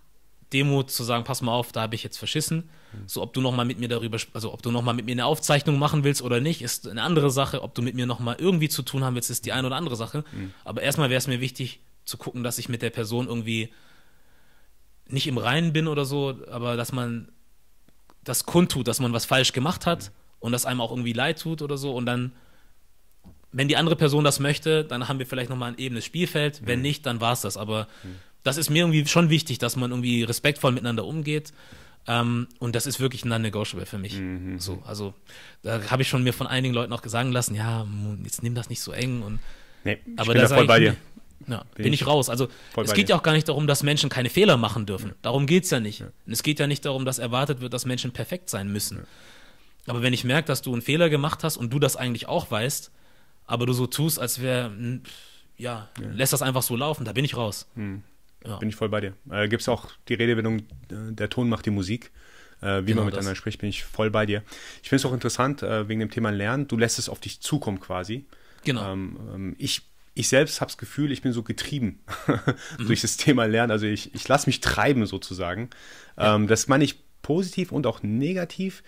Demo zu sagen, pass mal auf, da habe ich jetzt verschissen. So, ob du nochmal mit mir darüber, also ob du nochmal mit mir eine Aufzeichnung machen willst oder nicht, ist eine andere Sache. Ob du mit mir nochmal irgendwie zu tun haben willst, ist die eine oder andere Sache. Mhm. Aber erstmal wäre es mir wichtig zu gucken, dass ich mit der Person irgendwie nicht im Reinen bin oder so, aber dass man das kundtut, dass man was falsch gemacht hat mhm. und dass einem auch irgendwie leid tut oder so. Und dann, wenn die andere Person das möchte, dann haben wir vielleicht nochmal ein ebenes Spielfeld. Mhm. Wenn nicht, dann war es das. Aber mhm das ist mir irgendwie schon wichtig, dass man irgendwie respektvoll miteinander umgeht. Ähm, und das ist wirklich non-negotiable für mich. Mhm. So, also da habe ich schon mir von einigen Leuten auch gesagt lassen, ja, jetzt nimm das nicht so eng. Und, nee, ich aber bin da voll bei dir. Ja, bin, bin, ich raus. Also es geht ja auch gar nicht darum, dass Menschen keine Fehler machen dürfen. Darum geht es ja nicht. Ja. Und es geht ja nicht darum, dass erwartet wird, dass Menschen perfekt sein müssen. Ja. Aber wenn ich merke, dass du einen Fehler gemacht hast und du das eigentlich auch weißt, aber du so tust, als wäre, ja, lässt das einfach so laufen, da bin ich raus. Mhm. Ja. Bin ich voll bei dir. Äh, Gibt es auch die Redewendung, äh, der Ton macht die Musik. Äh, wie genau man miteinander das. spricht, bin ich voll bei dir. Ich finde es auch interessant, äh, wegen dem Thema Lernen, du lässt es auf dich zukommen quasi. Genau. Ähm, ähm ich, ich selbst habe das Gefühl, ich bin so getrieben (laughs) mhm. durch das Thema Lernen. Also ich, ich lasse mich treiben sozusagen. Ja. Ähm, das meine ich positiv und auch negativ.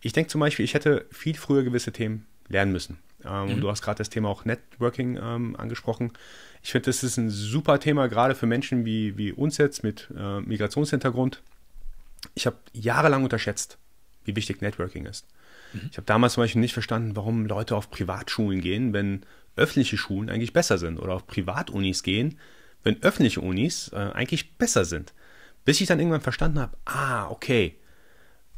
Ich denke zum Beispiel, ich hätte viel früher gewisse Themen lernen müssen. Ähm, mhm. du hast gerade das Thema auch Networking ähm, angesprochen. Ich finde, das ist ein super Thema, gerade für Menschen wie, wie uns jetzt mit äh, Migrationshintergrund. Ich habe jahrelang unterschätzt, wie wichtig Networking ist. Mhm. Ich habe damals zum Beispiel nicht verstanden, warum Leute auf Privatschulen gehen, wenn öffentliche Schulen eigentlich besser sind oder auf Privatunis gehen, wenn öffentliche Unis äh, eigentlich besser sind. Bis ich dann irgendwann verstanden habe, ah, okay,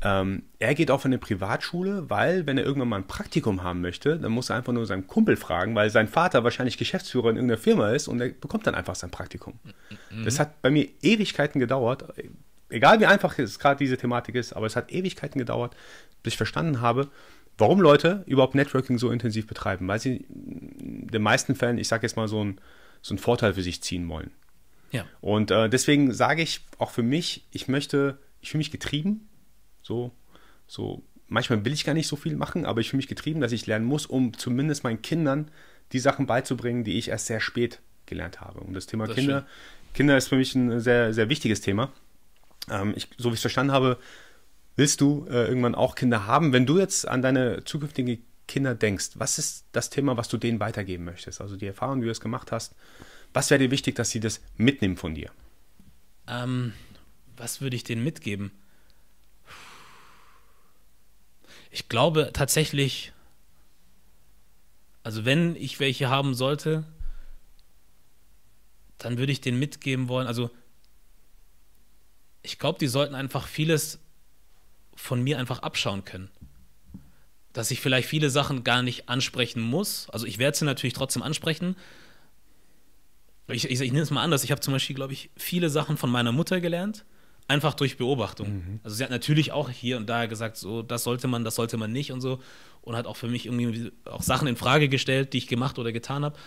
ähm, er geht auf eine Privatschule, weil, wenn er irgendwann mal ein Praktikum haben möchte, dann muss er einfach nur seinen Kumpel fragen, weil sein Vater wahrscheinlich Geschäftsführer in irgendeiner Firma ist und er bekommt dann einfach sein Praktikum. Mhm. Das hat bei mir Ewigkeiten gedauert, egal wie einfach es gerade diese Thematik ist, aber es hat Ewigkeiten gedauert, bis ich verstanden habe, warum Leute überhaupt Networking so intensiv betreiben, weil sie in den meisten Fällen, ich sage jetzt mal, so, ein, so einen Vorteil für sich ziehen wollen. Ja. Und äh, deswegen sage ich auch für mich, ich möchte, ich fühle mich getrieben so, so, manchmal will ich gar nicht so viel machen, aber ich fühle mich getrieben, dass ich lernen muss, um zumindest meinen Kindern die Sachen beizubringen, die ich erst sehr spät gelernt habe. Und das Thema das Kinder, ist Kinder ist für mich ein sehr, sehr wichtiges Thema. Ähm, ich, so wie ich es verstanden habe, willst du äh, irgendwann auch Kinder haben. Wenn du jetzt an deine zukünftigen Kinder denkst, was ist das Thema, was du denen weitergeben möchtest? Also die Erfahrung, die du es gemacht hast, was wäre dir wichtig, dass sie das mitnehmen von dir? Ähm, was würde ich denen mitgeben? Ich glaube tatsächlich, also wenn ich welche haben sollte, dann würde ich den mitgeben wollen. Also ich glaube, die sollten einfach vieles von mir einfach abschauen können. Dass ich vielleicht viele Sachen gar nicht ansprechen muss. Also ich werde sie natürlich trotzdem ansprechen. Ich, ich, ich nehme es mal anders. Ich habe zum Beispiel, glaube ich, viele Sachen von meiner Mutter gelernt, Einfach durch Beobachtung. Mhm. Also sie hat natürlich auch hier und da gesagt, so, das sollte man, das sollte man nicht und so. Und hat auch für mich irgendwie auch Sachen in Frage gestellt, die ich gemacht oder getan habe.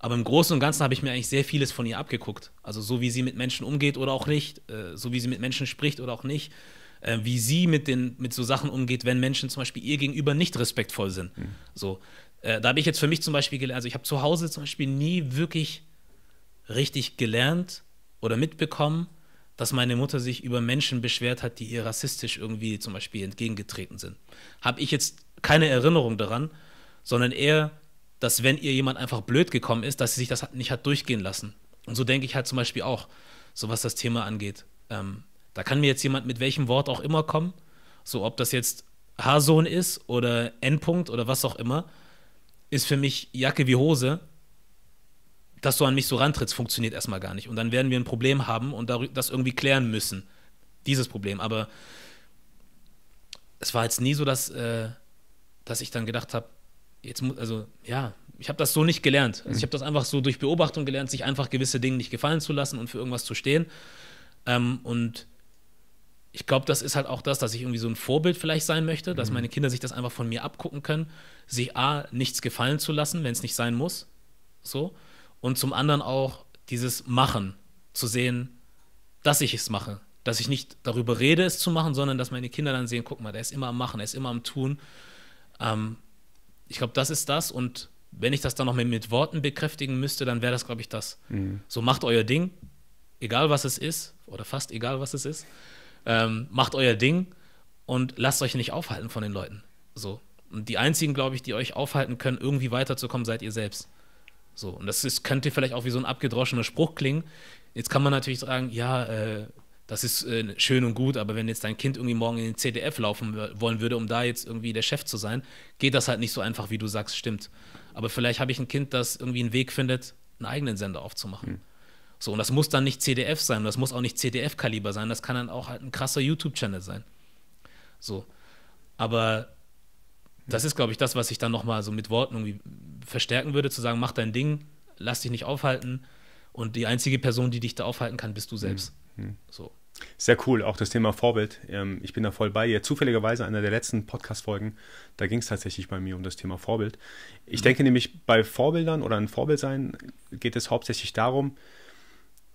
Aber im Großen und Ganzen habe ich mir eigentlich sehr vieles von ihr abgeguckt. Also so wie sie mit Menschen umgeht oder auch nicht, äh, so wie sie mit Menschen spricht oder auch nicht, äh, wie sie mit, den, mit so Sachen umgeht, wenn Menschen zum Beispiel ihr gegenüber nicht respektvoll sind. Mhm. So, äh, da habe ich jetzt für mich zum Beispiel gelernt, also ich habe zu Hause zum Beispiel nie wirklich richtig gelernt oder mitbekommen, dass meine Mutter sich über Menschen beschwert hat, die ihr rassistisch irgendwie zum Beispiel entgegengetreten sind. Habe ich jetzt keine Erinnerung daran, sondern eher, dass wenn ihr jemand einfach blöd gekommen ist, dass sie sich das nicht hat durchgehen lassen. Und so denke ich halt zum Beispiel auch, so was das Thema angeht. Ähm, da kann mir jetzt jemand mit welchem Wort auch immer kommen, so ob das jetzt Haarsohn ist oder Endpunkt oder was auch immer, ist für mich Jacke wie Hose, dass du an mich so rantrittst, funktioniert erstmal gar nicht. Und dann werden wir ein Problem haben und das irgendwie klären müssen. Dieses Problem. Aber es war jetzt nie so, dass, äh, dass ich dann gedacht habe, jetzt muss, also ja, ich habe das so nicht gelernt. Also ich habe das einfach so durch Beobachtung gelernt, sich einfach gewisse Dinge nicht gefallen zu lassen und für irgendwas zu stehen. Ähm, und ich glaube, das ist halt auch das, dass ich irgendwie so ein Vorbild vielleicht sein möchte, dass mhm. meine Kinder sich das einfach von mir abgucken können, sich A, nichts gefallen zu lassen, wenn es nicht sein muss. So und zum anderen auch dieses Machen, zu sehen, dass ich es mache. Dass ich nicht darüber rede, es zu machen, sondern dass meine Kinder dann sehen, guck mal, der ist immer am Machen, er ist immer am Tun. Ähm, ich glaube, das ist das. Und wenn ich das dann noch mit, mit Worten bekräftigen müsste, dann wäre das, glaube ich, das. Mhm. So macht euer Ding, egal was es ist, oder fast egal was es ist, ähm, macht euer Ding und lasst euch nicht aufhalten von den Leuten. So. Und die einzigen, glaube ich, die euch aufhalten können, irgendwie weiterzukommen, seid ihr selbst. So, und das ist, könnte vielleicht auch wie so ein abgedroschener Spruch klingen. Jetzt kann man natürlich sagen, ja, äh, das ist äh, schön und gut, aber wenn jetzt dein Kind irgendwie morgen in den CDF laufen wollen würde, um da jetzt irgendwie der Chef zu sein, geht das halt nicht so einfach, wie du sagst, stimmt. Aber vielleicht habe ich ein Kind, das irgendwie einen Weg findet, einen eigenen Sender aufzumachen. Mhm. So, und das muss dann nicht CDF sein, das muss auch nicht CDF-Kaliber sein, das kann dann auch halt ein krasser YouTube-Channel sein. So. Aber das ist, glaube ich, das, was ich dann nochmal so mit Worten irgendwie verstärken würde, zu sagen, mach dein Ding, lass dich nicht aufhalten und die einzige Person, die dich da aufhalten kann, bist du hm. selbst. Mhm. So. Sehr cool, auch das Thema Vorbild. Ähm, ich bin da voll bei dir. Zufälligerweise einer der letzten Podcast-Folgen, da ging es tatsächlich bei mir um das Thema Vorbild. Ich mhm. denke nämlich, bei Vorbildern oder ein Vorbild sein geht es hauptsächlich darum,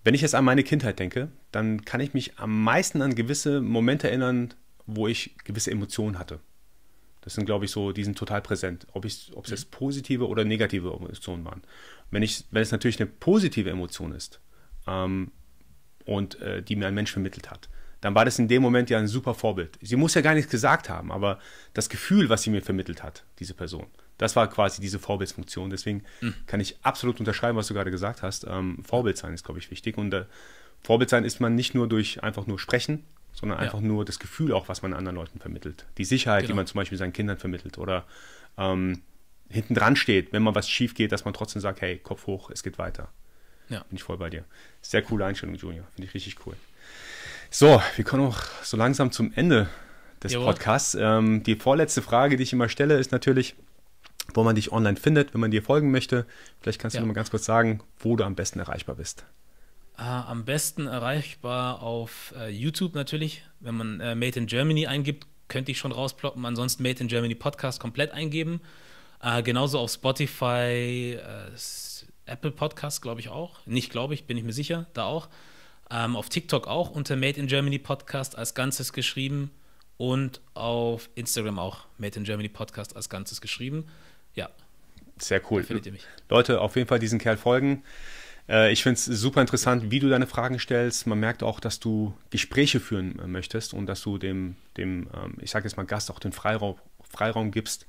wenn ich jetzt an meine Kindheit denke, dann kann ich mich am meisten an gewisse Momente erinnern, wo ich gewisse Emotionen hatte. Das sind, glaube ich, so, die sind total präsent, ob, ich, ob es jetzt mhm. positive oder negative Emotionen waren. Wenn, ich, wenn es natürlich eine positive Emotion ist ähm, und äh, die mir ein Mensch vermittelt hat, dann war das in dem Moment ja ein super Vorbild. Sie muss ja gar nichts gesagt haben, aber das Gefühl, was sie mir vermittelt hat, diese Person, das war quasi diese Vorbildsfunktion. Deswegen mhm. kann ich absolut unterschreiben, was du gerade gesagt hast. Ähm, Vorbild sein ist, glaube ich, wichtig. Und äh, Vorbild sein ist man nicht nur durch einfach nur sprechen, sondern einfach ja. nur das Gefühl auch, was man anderen Leuten vermittelt. Die Sicherheit, genau. die man zum Beispiel seinen Kindern vermittelt oder ähm, hinten dran steht, wenn mal was schief geht, dass man trotzdem sagt, hey, Kopf hoch, es geht weiter. Ja. Bin ich voll bei dir. Sehr coole Einstellung, Junior. Finde ich richtig cool. So, wir kommen auch so langsam zum Ende des Jawohl. Podcasts. Ähm, die vorletzte Frage, die ich immer stelle, ist natürlich, wo man dich online findet, wenn man dir folgen möchte. Vielleicht kannst du ja. nur mal ganz kurz sagen, wo du am besten erreichbar bist. Äh, am besten erreichbar auf äh, YouTube natürlich. Wenn man äh, Made in Germany eingibt, könnte ich schon rausploppen. Ansonsten Made in Germany Podcast komplett eingeben. Äh, genauso auf Spotify, äh, Apple Podcast, glaube ich auch. Nicht glaube ich, bin ich mir sicher, da auch. Ähm, auf TikTok auch unter Made in Germany Podcast als Ganzes geschrieben und auf Instagram auch Made in Germany Podcast als Ganzes geschrieben. Ja. Sehr cool. Da findet ihr mich. Leute, auf jeden Fall diesen Kerl folgen. Äh, ich finde es super interessant, wie du deine Fragen stellst. Man merkt auch, dass du Gespräche führen äh, möchtest und dass du dem, dem ähm, ich sage jetzt mal Gast, auch den Freiraum, Freiraum gibst,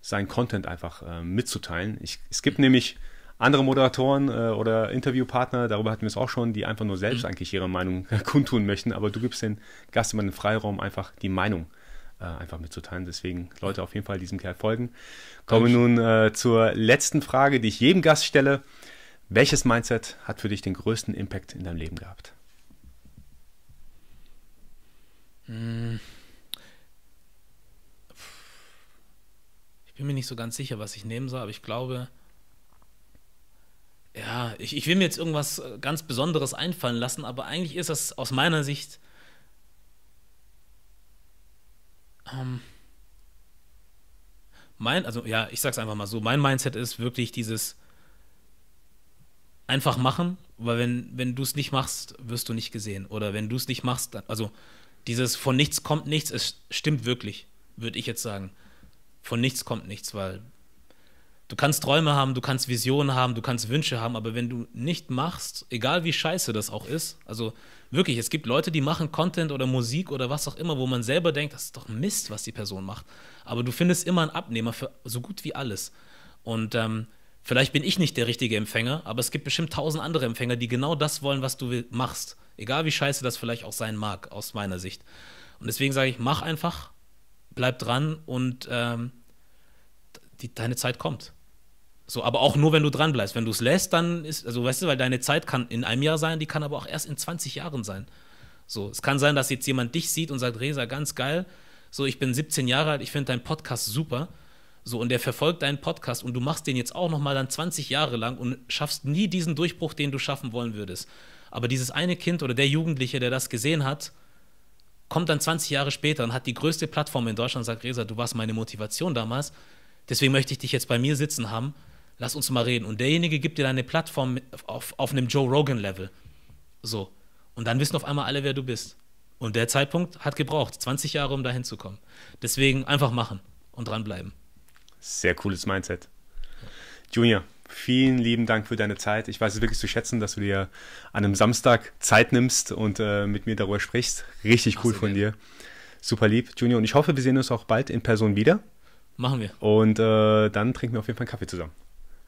seinen Content einfach äh, mitzuteilen. Ich, es gibt nämlich andere Moderatoren oder Interviewpartner, darüber hatten wir es auch schon, die einfach nur selbst mhm. eigentlich ihre Meinung (laughs) kundtun möchten, aber du gibst den Gast immer den Freiraum, einfach die Meinung einfach mitzuteilen. Deswegen Leute auf jeden Fall diesem Kerl folgen. Kommen wir nun äh, zur letzten Frage, die ich jedem Gast stelle. Welches Mindset hat für dich den größten Impact in deinem Leben gehabt? Hm. Ich bin mir nicht so ganz sicher, was ich nehmen soll, aber ich glaube, ja, ich, ich will mir jetzt irgendwas äh, ganz Besonderes einfallen lassen, aber eigentlich ist das aus meiner Sicht ähm, mein, also ja, ich sag's einfach mal so, mein Mindset ist wirklich dieses einfach machen, weil wenn, wenn du es nicht machst, wirst du nicht gesehen. Oder wenn du es nicht machst, dann, also dieses von nichts kommt nichts, es stimmt wirklich, würde ich jetzt sagen. Von nichts kommt nichts, weil du kannst Träume haben, du kannst Visionen haben, du kannst Wünsche haben, aber wenn du nicht machst, egal wie scheiße das auch ist, also wirklich, es gibt Leute, die machen Content oder Musik oder was auch immer, wo man selber denkt, das ist doch Mist, was die Person macht. Aber du findest immer einen Abnehmer für so gut wie alles. Und ähm, Vielleicht bin ich nicht der richtige Empfänger, aber es gibt bestimmt tausend andere Empfänger, die genau das wollen, was du machst. Egal wie scheiße das vielleicht auch sein mag, aus meiner Sicht. Und deswegen sage ich, mach einfach, bleib dran und ähm, die, deine Zeit kommt. So, aber auch nur, wenn du dran bleibst. Wenn du es lässt, dann ist, also weißt du, weil deine Zeit kann in einem Jahr sein, die kann aber auch erst in 20 Jahren sein. So, es kann sein, dass jetzt jemand dich sieht und sagt, Resa, ganz geil. So, ich bin 17 Jahre alt, ich finde deinen Podcast super. So, und der verfolgt deinen Podcast und du machst den jetzt auch nochmal dann 20 Jahre lang und schaffst nie diesen Durchbruch, den du schaffen wollen würdest. Aber dieses eine Kind oder der Jugendliche, der das gesehen hat, kommt dann 20 Jahre später und hat die größte Plattform in Deutschland und sagt, Resa, du warst meine Motivation damals, deswegen möchte ich dich jetzt bei mir sitzen haben, lass uns mal reden. Und derjenige gibt dir deine Plattform auf, auf einem Joe Rogan-Level. So. Und dann wissen auf einmal alle, wer du bist. Und der Zeitpunkt hat gebraucht, 20 Jahre, um dahin zu kommen. Deswegen einfach machen und dranbleiben. Sehr cooles Mindset. Junior, vielen lieben Dank für deine Zeit. Ich weiß es wirklich zu schätzen, dass du dir an einem Samstag Zeit nimmst und äh, mit mir darüber sprichst. Richtig Ach, cool von dir. Super lieb, Junior. Und ich hoffe, wir sehen uns auch bald in Person wieder. Machen wir. Und äh, dann trinken wir auf jeden Fall einen Kaffee zusammen.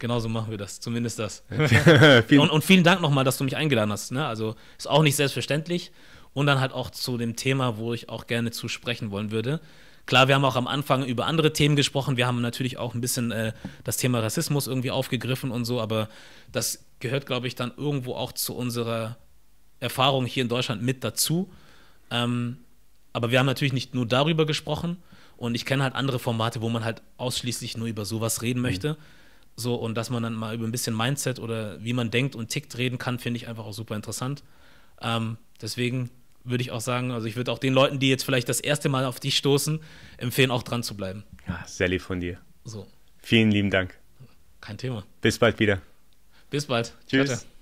Genauso machen wir das, zumindest das. (laughs) (laughs) und, und, vielen Dank nochmal, dass du mich eingeladen hast. Ne? Also ist auch nicht selbstverständlich. Und dann halt auch zu dem Thema, wo ich auch gerne zu sprechen wollen würde. Klar, wir haben auch am Anfang über andere Themen gesprochen. Wir haben natürlich auch ein bisschen äh, das Thema Rassismus irgendwie aufgegriffen und so, aber das gehört, glaube ich, dann irgendwo auch zu unserer Erfahrung hier in Deutschland mit dazu. Ähm, aber wir haben natürlich nicht nur darüber gesprochen und ich kenne halt andere Formate, wo man halt ausschließlich nur über sowas reden mhm. möchte. Mhm. So, und dass man dann mal über ein bisschen Mindset oder wie man denkt und tickt reden kann, finde ich einfach auch super interessant. Ähm, deswegen würde ich auch sagen, also ich würde auch den Leuten, die jetzt vielleicht das erste Mal auf dich stoßen, empfehlen, auch dran zu bleiben. Ja, sehr lieb von dir. So. Vielen lieben Dank. Kein Thema. Bis bald wieder. Bis bald. Tschüss. Ciao, ciao.